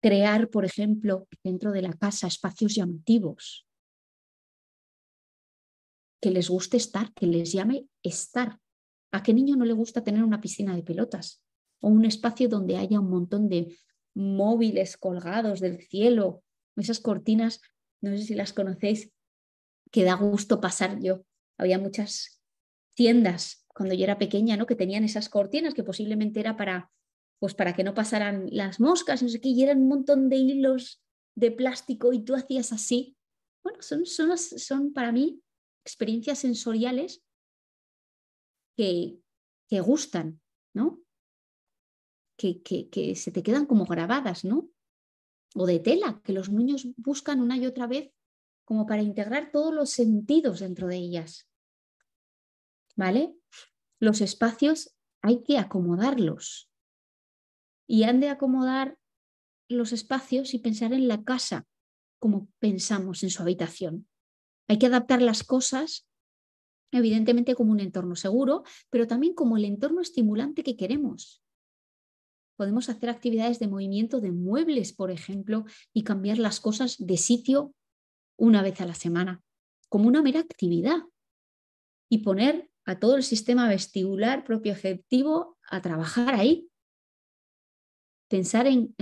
Crear, por ejemplo, dentro de la casa espacios llamativos, que les guste estar, que les llame estar. ¿A qué niño no le gusta tener una piscina de pelotas? O un espacio donde haya un montón de móviles colgados del cielo, esas cortinas, no sé si las conocéis, que da gusto pasar yo. Había muchas tiendas cuando yo era pequeña, ¿no? Que tenían esas cortinas que posiblemente era para, pues para que no pasaran las moscas, no sé qué, y eran un montón de hilos de plástico y tú hacías así. Bueno, son, son, son para mí experiencias sensoriales que, gustan, ¿no? Que, que, se te quedan como grabadas, ¿no? O de tela, que los niños buscan una y otra vez como para integrar todos los sentidos dentro de ellas. ¿Vale? Los espacios hay que acomodarlos. Y han de acomodar los espacios y pensar en la casa como pensamos en su habitación. Hay que adaptar las cosas, evidentemente, como un entorno seguro, pero también como el entorno estimulante que queremos. Podemos hacer actividades de movimiento de muebles, por ejemplo, y cambiar las cosas de sitio una vez a la semana, como una mera actividad. Y poner a todo el sistema vestibular propio efectivo a trabajar ahí. Pensar en,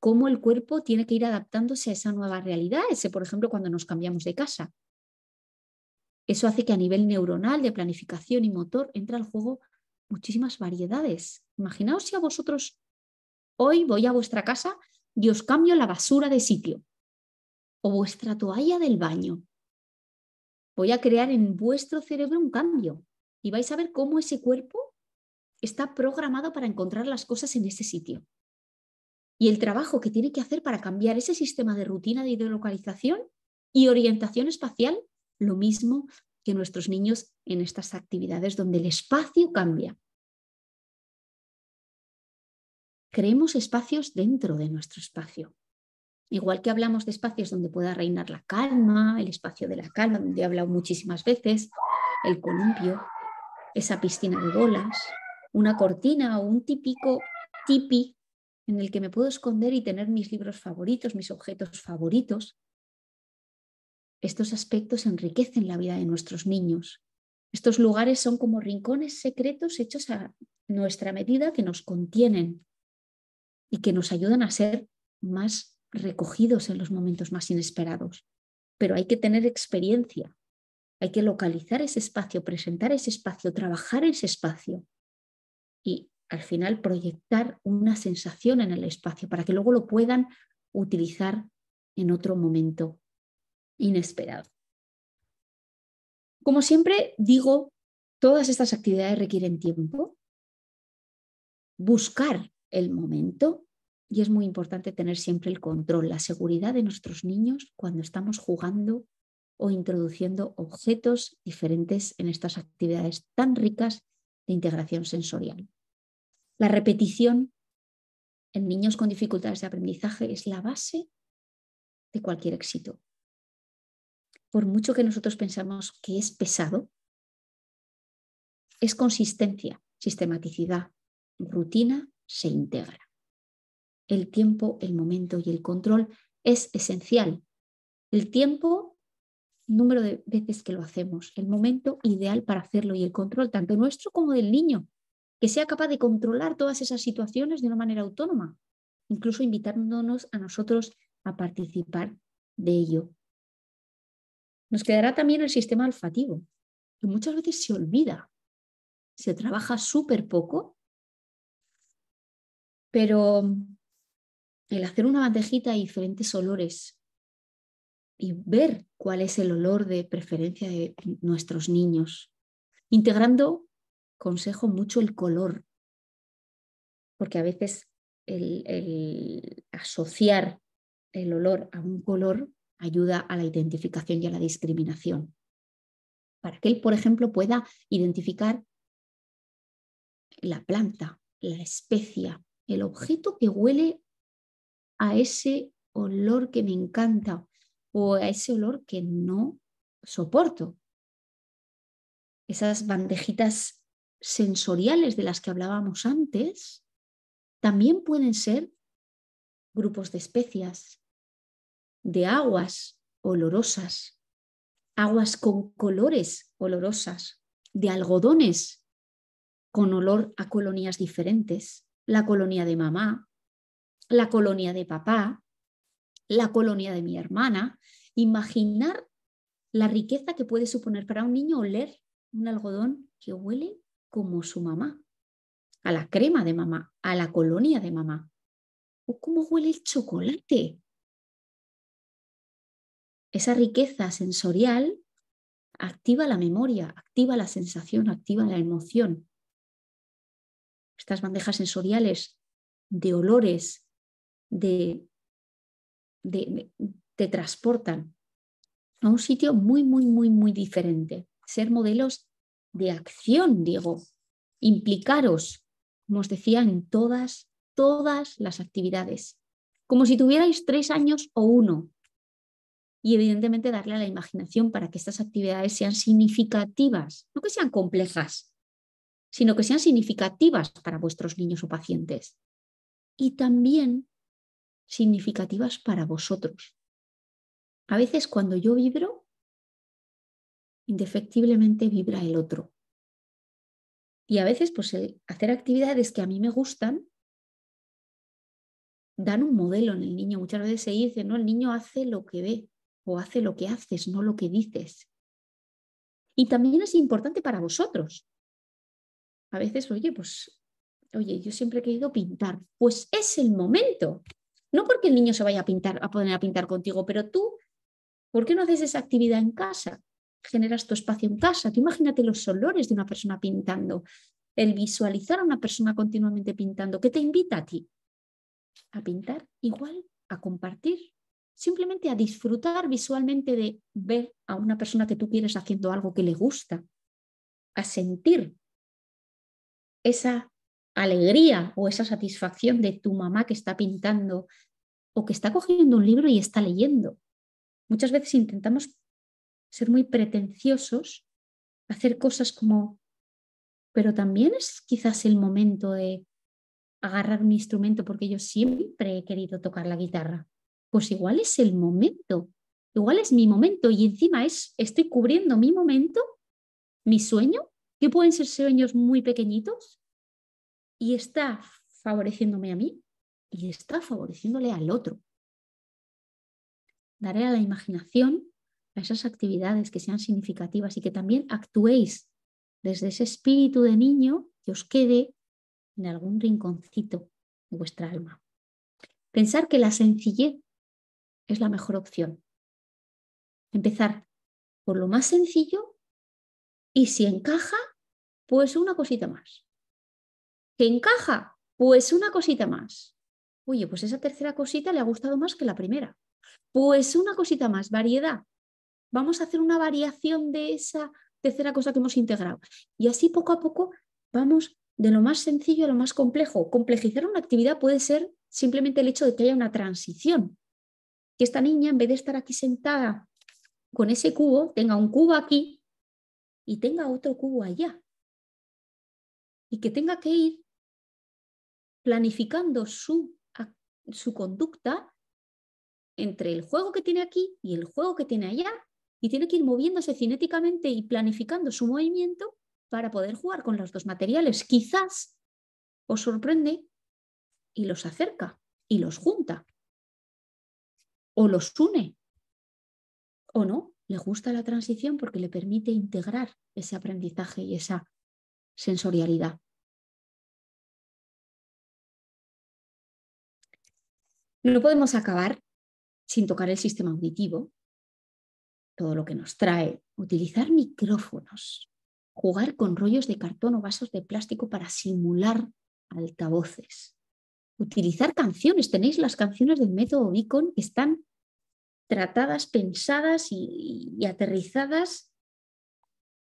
cómo el cuerpo tiene que ir adaptándose a esa nueva realidad, ese por ejemplo cuando nos cambiamos de casa. Eso hace que a nivel neuronal, de planificación y motor, entre al juego muchísimas variedades. Imaginaos si a vosotros hoy voy a vuestra casa y os cambio la basura de sitio o vuestra toalla del baño. Voy a crear en vuestro cerebro un cambio y vais a ver cómo ese cuerpo está programado para encontrar las cosas en ese sitio. Y el trabajo que tiene que hacer para cambiar ese sistema de rutina de ideolocalización y orientación espacial lo mismo que nuestros niños en estas actividades donde el espacio cambia. Creemos espacios dentro de nuestro espacio. Igual que hablamos de espacios donde pueda reinar la calma, el espacio de la calma, donde he hablado muchísimas veces, el columpio, esa piscina de bolas, una cortina o un típico tipi en el que me puedo esconder y tener mis libros favoritos, mis objetos favoritos, estos aspectos enriquecen la vida de nuestros niños. Estos lugares son como rincones secretos hechos a nuestra medida que nos contienen y que nos ayudan a ser más recogidos en los momentos más inesperados. Pero hay que tener experiencia, hay que localizar ese espacio, presentar ese espacio, trabajar ese espacio y al final proyectar una sensación en el espacio para que luego lo puedan utilizar en otro momento inesperado. Como siempre digo, todas estas actividades requieren tiempo, buscar el momento y es muy importante tener siempre el control, la seguridad de nuestros niños cuando estamos jugando o introduciendo objetos diferentes en estas actividades tan ricas de integración sensorial. La repetición en niños con dificultades de aprendizaje es la base de cualquier éxito por mucho que nosotros pensamos que es pesado, es consistencia, sistematicidad, rutina, se integra. El tiempo, el momento y el control es esencial. El tiempo, número de veces que lo hacemos, el momento ideal para hacerlo y el control, tanto nuestro como del niño, que sea capaz de controlar todas esas situaciones de una manera autónoma, incluso invitándonos a nosotros a participar de ello. Nos quedará también el sistema olfativo, que muchas veces se olvida. Se trabaja súper poco, pero el hacer una bandejita de diferentes olores y ver cuál es el olor de preferencia de nuestros niños, integrando, consejo mucho el color, porque a veces el asociar el olor a un color ayuda a la identificación y a la discriminación. Para que él, por ejemplo, pueda identificar la planta, la especia, el objeto que huele a ese olor que me encanta o a ese olor que no soporto. Esas bandejitas sensoriales de las que hablábamos antes también pueden ser grupos de especias, de aguas olorosas, aguas con colores olorosas, de algodones con olor a colonias diferentes, la colonia de mamá, la colonia de papá, la colonia de mi hermana, imaginar la riqueza que puede suponer para un niño oler un algodón que huele como su mamá, a la crema de mamá, a la colonia de mamá, o cómo huele el chocolate esa riqueza sensorial activa la memoria, activa la sensación, activa la emoción. Estas bandejas sensoriales de olores, de, te transportan a un sitio muy, muy, muy, muy diferente. Ser modelos de acción, Diego. Implicaros, como os decía, en todas, todas las actividades. Como si tuvierais tres años o uno y evidentemente darle a la imaginación para que estas actividades sean significativas, no que sean complejas, sino que sean significativas para vuestros niños o pacientes y también significativas para vosotros. A veces cuando yo vibro, indefectiblemente vibra el otro. Y a veces pues hacer actividades que a mí me gustan dan un modelo en el niño. Muchas veces se dice, no, el niño hace lo que ve o hace lo que haces, no lo que dices. Y también es importante para vosotros. A veces, oye, pues, oye, yo siempre he querido pintar. Pues es el momento. No porque el niño se vaya a pintar, a poner a pintar contigo, pero tú, ¿por qué no haces esa actividad en casa? Generas tu espacio en casa. Tú imagínate los olores de una persona pintando, el visualizar a una persona continuamente pintando, ¿qué te invita a ti? A pintar igual, a compartir, simplemente a disfrutar visualmente de ver a una persona que tú quieres haciendo algo que le gusta, a sentir esa alegría o esa satisfacción de tu mamá que está pintando o que está cogiendo un libro y está leyendo. Muchas veces intentamos ser muy pretenciosos, hacer cosas como, pero también es quizás el momento de agarrar mi instrumento porque yo siempre he querido tocar la guitarra pues igual es el momento, igual es mi momento y encima es, estoy cubriendo mi momento, mi sueño, que pueden ser sueños muy pequeñitos, y está favoreciéndome a mí y está favoreciéndole al otro. Daré a la imaginación a esas actividades que sean significativas y que también actuéis desde ese espíritu de niño que os quede en algún rinconcito de vuestra alma. Pensar que la sencillez es la mejor opción. Empezar por lo más sencillo y si encaja, pues una cosita más. ¿Que encaja? Pues una cosita más. Oye, pues esa tercera cosita le ha gustado más que la primera. Pues una cosita más, variedad. Vamos a hacer una variación de esa tercera cosa que hemos integrado. Y así poco a poco vamos de lo más sencillo a lo más complejo. Complejizar una actividad puede ser simplemente el hecho de que haya una transición que esta niña, en vez de estar aquí sentada con ese cubo, tenga un cubo aquí y tenga otro cubo allá. Y que tenga que ir planificando su, su conducta entre el juego que tiene aquí y el juego que tiene allá. Y tiene que ir moviéndose cinéticamente y planificando su movimiento para poder jugar con los dos materiales. Quizás os sorprende y los acerca y los junta o los une o no. Le gusta la transición porque le permite integrar ese aprendizaje y esa sensorialidad. No podemos acabar sin tocar el sistema auditivo, todo lo que nos trae, utilizar micrófonos, jugar con rollos de cartón o vasos de plástico para simular altavoces, utilizar canciones. Tenéis las canciones del método Beacon que están tratadas, pensadas y, aterrizadas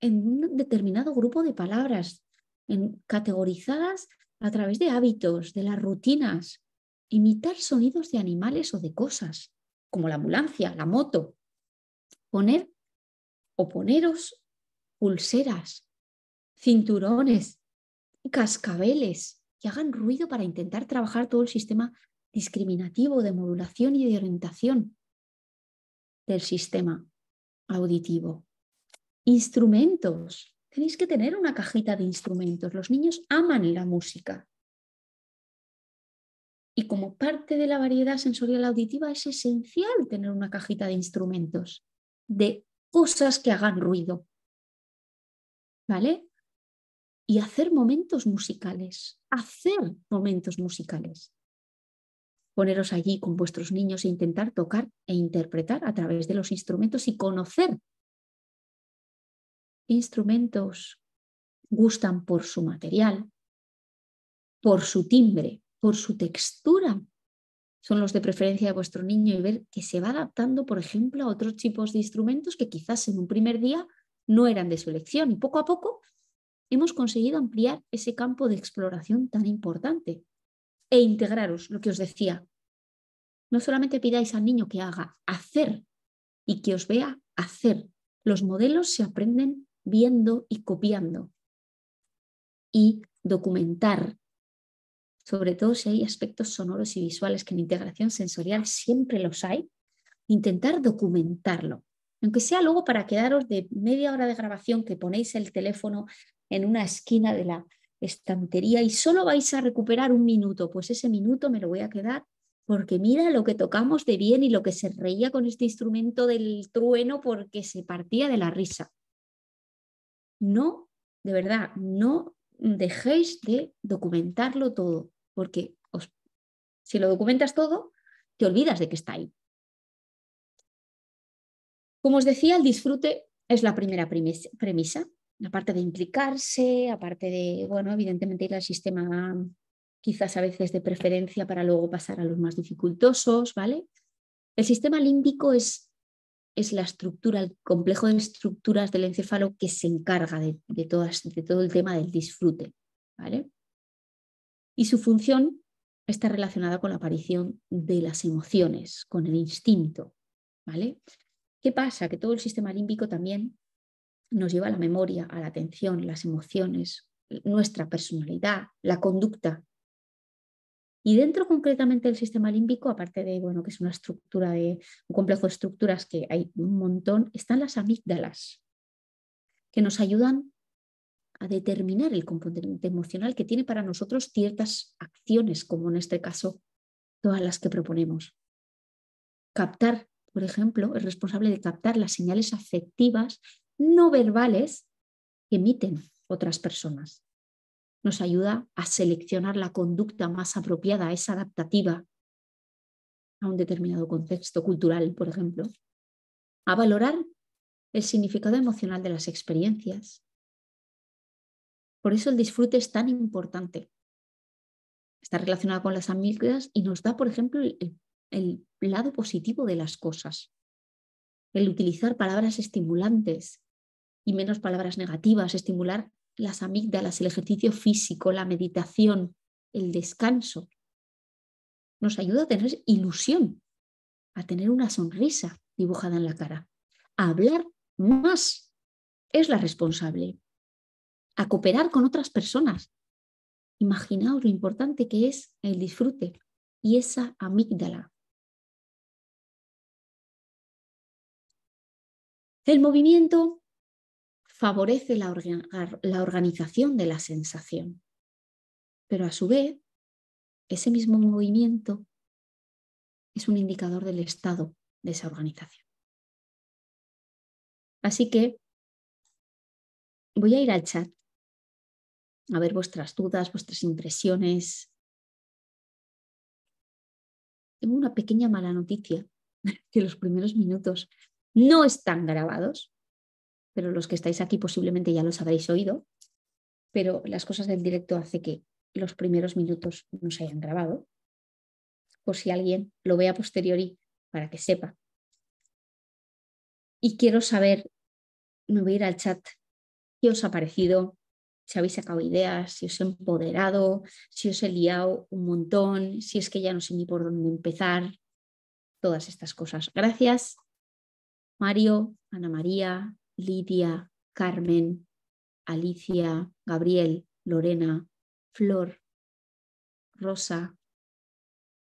en un determinado grupo de palabras, en, categorizadas a través de hábitos, de las rutinas, imitar sonidos de animales o de cosas, como la ambulancia, la moto, poner o poneros pulseras, cinturones, cascabeles, que hagan ruido para intentar trabajar todo el sistema discriminativo de modulación y de orientación del sistema auditivo. Instrumentos. Tenéis que tener una cajita de instrumentos. Los niños aman la música. Y como parte de la variedad sensorial auditiva es esencial tener una cajita de instrumentos, de cosas que hagan ruido. ¿Vale? y hacer momentos musicales, hacer momentos musicales. Poneros allí con vuestros niños e intentar tocar e interpretar a través de los instrumentos y conocer instrumentos gustan por su material, por su timbre, por su textura. Son los de preferencia de vuestro niño y ver que se va adaptando, por ejemplo, a otros tipos de instrumentos que quizás en un primer día no eran de su elección y poco a poco hemos conseguido ampliar ese campo de exploración tan importante e integraros, lo que os decía. No solamente pidáis al niño que haga, hacer y que os vea hacer. Los modelos se aprenden viendo y copiando. Y documentar, sobre todo si hay aspectos sonoros y visuales que en integración sensorial siempre los hay, intentar documentarlo. Aunque sea luego para quedaros de media hora de grabación que ponéis el teléfono en una esquina de la estantería y solo vais a recuperar un minuto, pues ese minuto me lo voy a quedar porque mira lo que tocamos de bien y lo que se reía con este instrumento del trueno porque se partía de la risa. No, de verdad, no dejéis de documentarlo todo, porque si lo documentas todo, te olvidas de que está ahí. Como os decía, el disfrute es la primera premisa aparte de implicarse, aparte de, bueno, evidentemente ir al sistema quizás a veces de preferencia para luego pasar a los más dificultosos, ¿vale? El sistema límbico es, es la estructura, el complejo de estructuras del encéfalo que se encarga de, de, de todo el tema del disfrute, ¿vale? Y su función está relacionada con la aparición de las emociones, con el instinto, ¿vale? ¿Qué pasa? Que todo el sistema límbico también nos lleva a la memoria, a la atención, las emociones, nuestra personalidad, la conducta. Y dentro concretamente del sistema límbico, aparte de bueno, que es una estructura de un complejo de estructuras que hay un montón, están las amígdalas, que nos ayudan a determinar el componente emocional que tiene para nosotros ciertas acciones, como en este caso todas las que proponemos. Captar, por ejemplo, es responsable de captar las señales afectivas no verbales que emiten otras personas. Nos ayuda a seleccionar la conducta más apropiada, es adaptativa a un determinado contexto cultural, por ejemplo, a valorar el significado emocional de las experiencias. Por eso el disfrute es tan importante. Está relacionado con las amigas y nos da, por ejemplo, el lado positivo de las cosas. El utilizar palabras estimulantes, y menos palabras negativas, estimular las amígdalas, el ejercicio físico, la meditación, el descanso. Nos ayuda a tener ilusión, a tener una sonrisa dibujada en la cara, a hablar más. Es la responsable. A cooperar con otras personas. Imaginaos lo importante que es el disfrute y esa amígdala. El movimiento favorece la, organización de la sensación. Pero a su vez, ese mismo movimiento es un indicador del estado de esa organización. Así que voy a ir al chat a ver vuestras dudas, vuestras impresiones. Tengo una pequeña mala noticia, *laughs* que los primeros minutos no están grabados, pero los que estáis aquí posiblemente ya los habréis oído, pero las cosas del directo hace que los primeros minutos no se hayan grabado, por si alguien lo vea a posteriori para que sepa. Y quiero saber, me voy a ir al chat, qué os ha parecido, si habéis sacado ideas, si os he empoderado, si os he liado un montón, si es que ya no sé ni por dónde empezar, todas estas cosas. Gracias, Mario, Ana María, Lidia, Carmen, Alicia, Gabriel, Lorena, Flor, Rosa,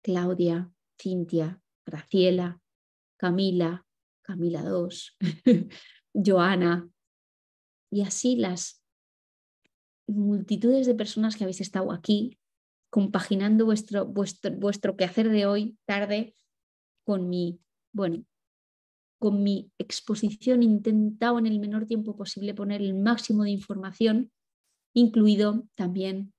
Claudia, Cintia, Graciela, Camila, Camila II, *laughs* Joana, y así las multitudes de personas que habéis estado aquí compaginando vuestro, vuestro, vuestro quehacer de hoy tarde con mi, bueno, con mi exposición intentado en el menor tiempo posible poner el máximo de información, incluido también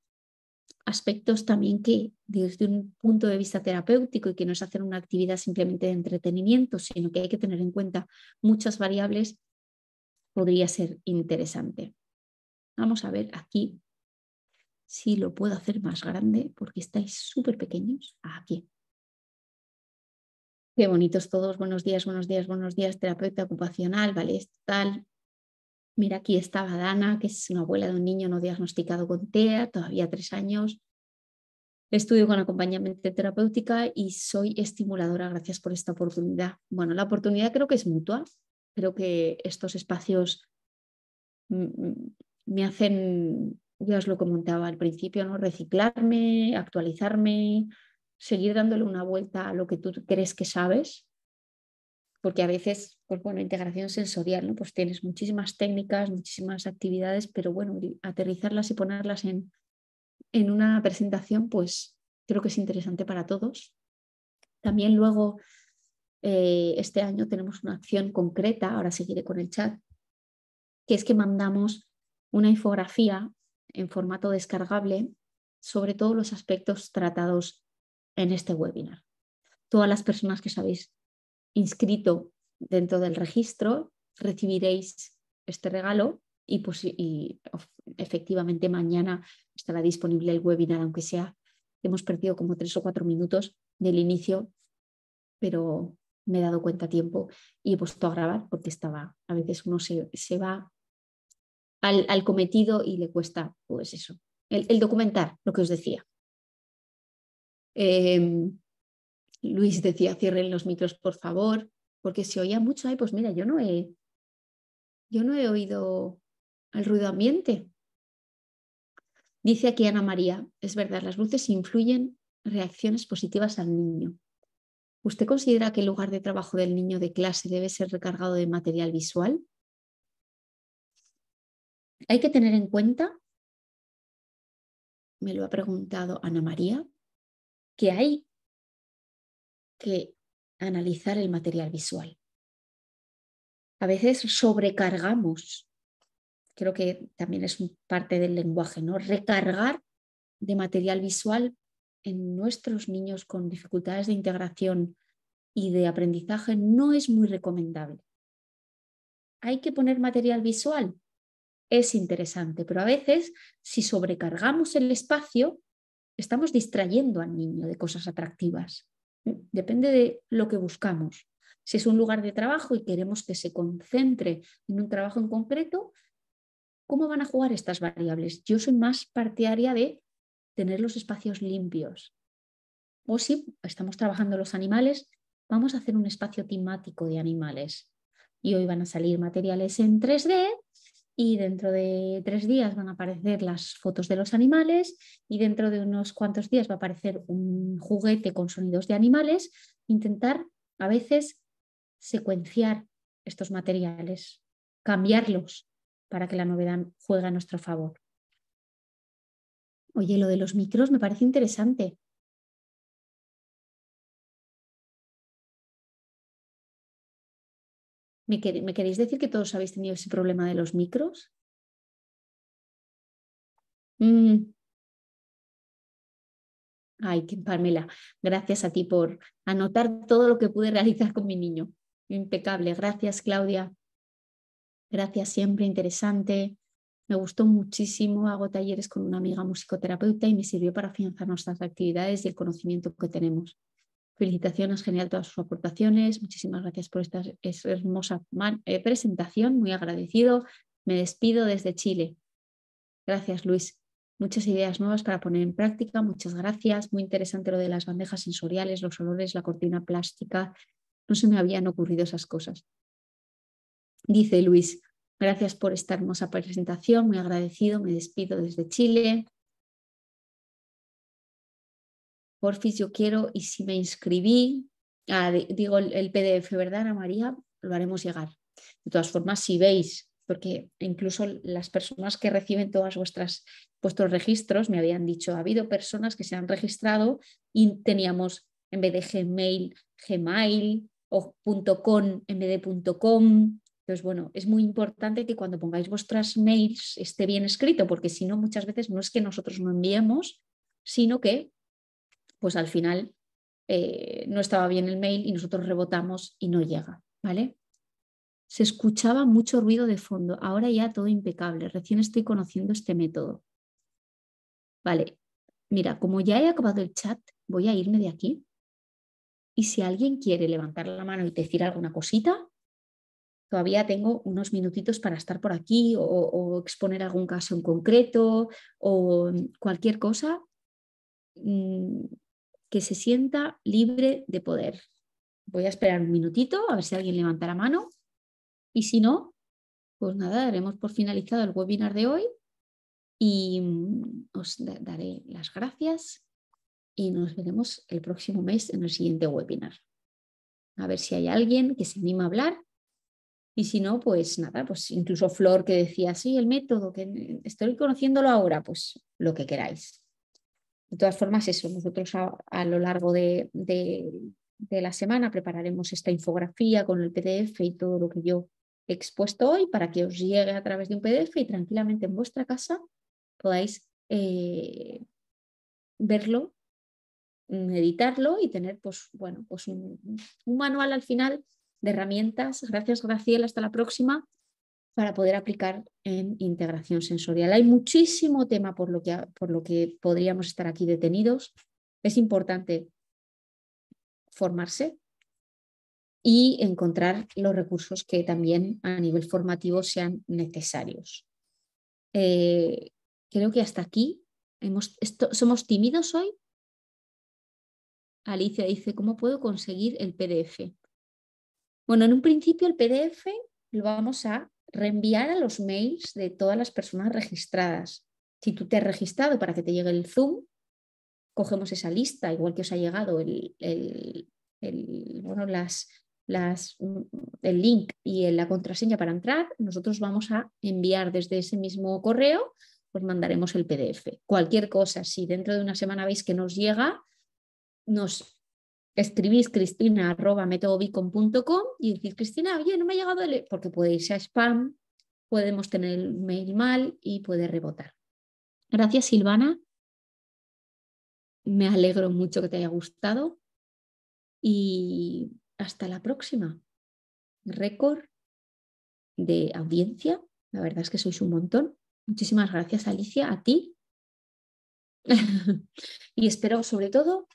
aspectos también que desde un punto de vista terapéutico y que no es hacer una actividad simplemente de entretenimiento, sino que hay que tener en cuenta muchas variables, podría ser interesante. Vamos a ver aquí si lo puedo hacer más grande porque estáis súper pequeños. Ah, aquí. Qué bonitos todos, buenos días, buenos días, buenos días, terapeuta ocupacional, vale, tal. Mira, aquí estaba Dana, que es una abuela de un niño no diagnosticado con TEA, todavía tres años. Estudio con acompañamiento terapéutica y soy estimuladora. Gracias por esta oportunidad. Bueno, la oportunidad creo que es mutua. Creo que estos espacios mm, mm, me hacen, ya os lo comentaba al principio, ¿no? reciclarme, actualizarme, seguir dándole una vuelta a lo que tú crees que sabes, porque a veces, pues bueno, integración sensorial, ¿no? Pues tienes muchísimas técnicas, muchísimas actividades, pero bueno, aterrizarlas y ponerlas en, en una presentación, pues creo que es interesante para todos. También luego, eh, este año tenemos una acción concreta, ahora seguiré con el chat, que es que mandamos una infografía en formato descargable sobre todos los aspectos tratados en este webinar. Todas las personas que os habéis inscrito dentro del registro recibiréis este regalo y, pues, efectivamente mañana estará disponible el webinar, aunque sea hemos perdido como tres o cuatro minutos del inicio, pero me he dado cuenta tiempo y he puesto a grabar porque estaba, a veces uno se, va al, cometido y le cuesta, pues eso, el documentar lo que os decía. Em, Luis decía, cierren los micros, por favor, porque se oía mucho ahí, pues mira, yo no he, yo no he oído el ruido ambiente. Dice aquí Ana María, es verdad, las luces influyen reacciones positivas al niño. ¿Usted considera que el lugar de trabajo del niño de clase debe ser recargado de material visual? Hay que tener en cuenta, me lo ha preguntado Ana María, que hay que analizar el material visual. A veces sobrecargamos, creo que también es parte del lenguaje, ¿no? Recargar de material visual en nuestros niños con dificultades de integración y de aprendizaje no es muy recomendable. Hay que poner material visual, es interesante, pero a veces si sobrecargamos el espacio, estamos distrayendo al niño de cosas atractivas. ¿eh? Depende de lo que buscamos. Si es un lugar de trabajo y queremos que se concentre en un trabajo en concreto, ¿cómo van a jugar estas variables? Yo soy más partidaria de tener los espacios limpios. O si estamos trabajando los animales, vamos a hacer un espacio temático de animales. Y hoy van a salir materiales en 3D y dentro de tres días van a aparecer las fotos de los animales y dentro de unos cuantos días va a aparecer un juguete con sonidos de animales, intentar a veces secuenciar estos materiales, cambiarlos para que la novedad juegue a nuestro favor. Oye, lo de los micros me parece interesante. ¿Me, queréis decir que todos habéis tenido ese problema de los micros? Mm. Ay, que Pamela, gracias a ti por anotar todo lo que pude realizar con mi niño. Impecable. Gracias, Claudia. Gracias, siempre interesante. Me gustó muchísimo. Hago talleres con una amiga musicoterapeuta y me sirvió para afianzar nuestras actividades y el conocimiento que tenemos. Felicitaciones, genial todas sus aportaciones. Muchísimas gracias por esta hermosa eh, presentación, muy agradecido. Me despido desde Chile. Gracias, Luis. Muchas ideas nuevas para poner en práctica. Muchas gracias. Muy interesante lo de las bandejas sensoriales, los olores, la cortina plástica. No se me habían ocurrido esas cosas. Dice Luis, gracias por esta hermosa presentación. Muy agradecido. Me despido desde Chile porfis, yo quiero, y si me inscribí, ah, digo el, PDF, ¿verdad, Ana María? Lo haremos llegar. De todas formas, si veis, porque incluso las personas que reciben todas vuestras vuestros registros me habían dicho, ha habido personas que se han registrado y teníamos en vez de Gmail, Gmail o .com en vez de Entonces, bueno, es muy importante que cuando pongáis vuestras mails esté bien escrito, porque si no, muchas veces no es que nosotros no enviemos, sino que pues al final eh, no estaba bien el mail y nosotros rebotamos y no llega, ¿vale? Se escuchaba mucho ruido de fondo, ahora ya todo impecable, recién estoy conociendo este método. Vale, mira, como ya he acabado el chat, voy a irme de aquí. Y si alguien quiere levantar la mano y decir alguna cosita, todavía tengo unos minutitos para estar por aquí o, exponer algún caso en concreto o cualquier cosa. Mm, que se sienta libre de poder. Voy a esperar un minutito a ver si alguien levanta la mano y si no, pues nada, daremos por finalizado el webinar de hoy y mm, os daré las gracias y nos veremos el próximo mes en el siguiente webinar. A ver si hay alguien que se anima a hablar y si no, pues nada, pues incluso Flor que decía, sí, el método, que estoy conociéndolo ahora, pues lo que queráis. De todas formas, eso, nosotros a, lo largo de, la semana prepararemos esta infografía con el PDF y todo lo que yo he expuesto hoy para que os llegue a través de un PDF y tranquilamente en vuestra casa podáis eh, verlo, mm, editarlo y tener pues, bueno, pues un, un manual al final de herramientas. Gracias, Graciela. Hasta la próxima para poder aplicar en integración sensorial. Hay muchísimo tema por lo que, por lo que podríamos estar aquí detenidos. Es importante formarse y encontrar los recursos que también a nivel formativo sean necesarios. Eh, creo que hasta aquí hemos, somos tímidos hoy. Alicia dice, ¿cómo puedo conseguir el PDF? Bueno, en un principio el PDF lo vamos a reenviar a los mails de todas las personas registradas. Si tú te has registrado para que te llegue el Zoom, cogemos esa lista, igual que os ha llegado el, el, bueno, las, las, mm, el link y la contraseña para entrar, nosotros vamos a enviar desde ese mismo correo, pues mandaremos el PDF. Cualquier cosa, si dentro de una semana veis que nos llega, nos escribís cristina arroba y decís, Cristina, oye, no me ha llegado el... E-". porque puede irse a spam, podemos tener el mail mal y puede rebotar. Gracias, Silvana. Me alegro mucho que te haya gustado y hasta la próxima. Récord de audiencia. La verdad es que sois un montón. Muchísimas gracias, Alicia, a ti. *laughs* y espero sobre todo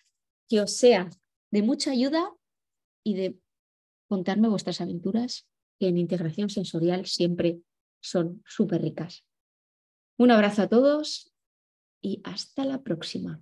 que os sea de mucha ayuda y de contarme vuestras aventuras, que en integración sensorial siempre son súper ricas. Un abrazo a todos y hasta la próxima.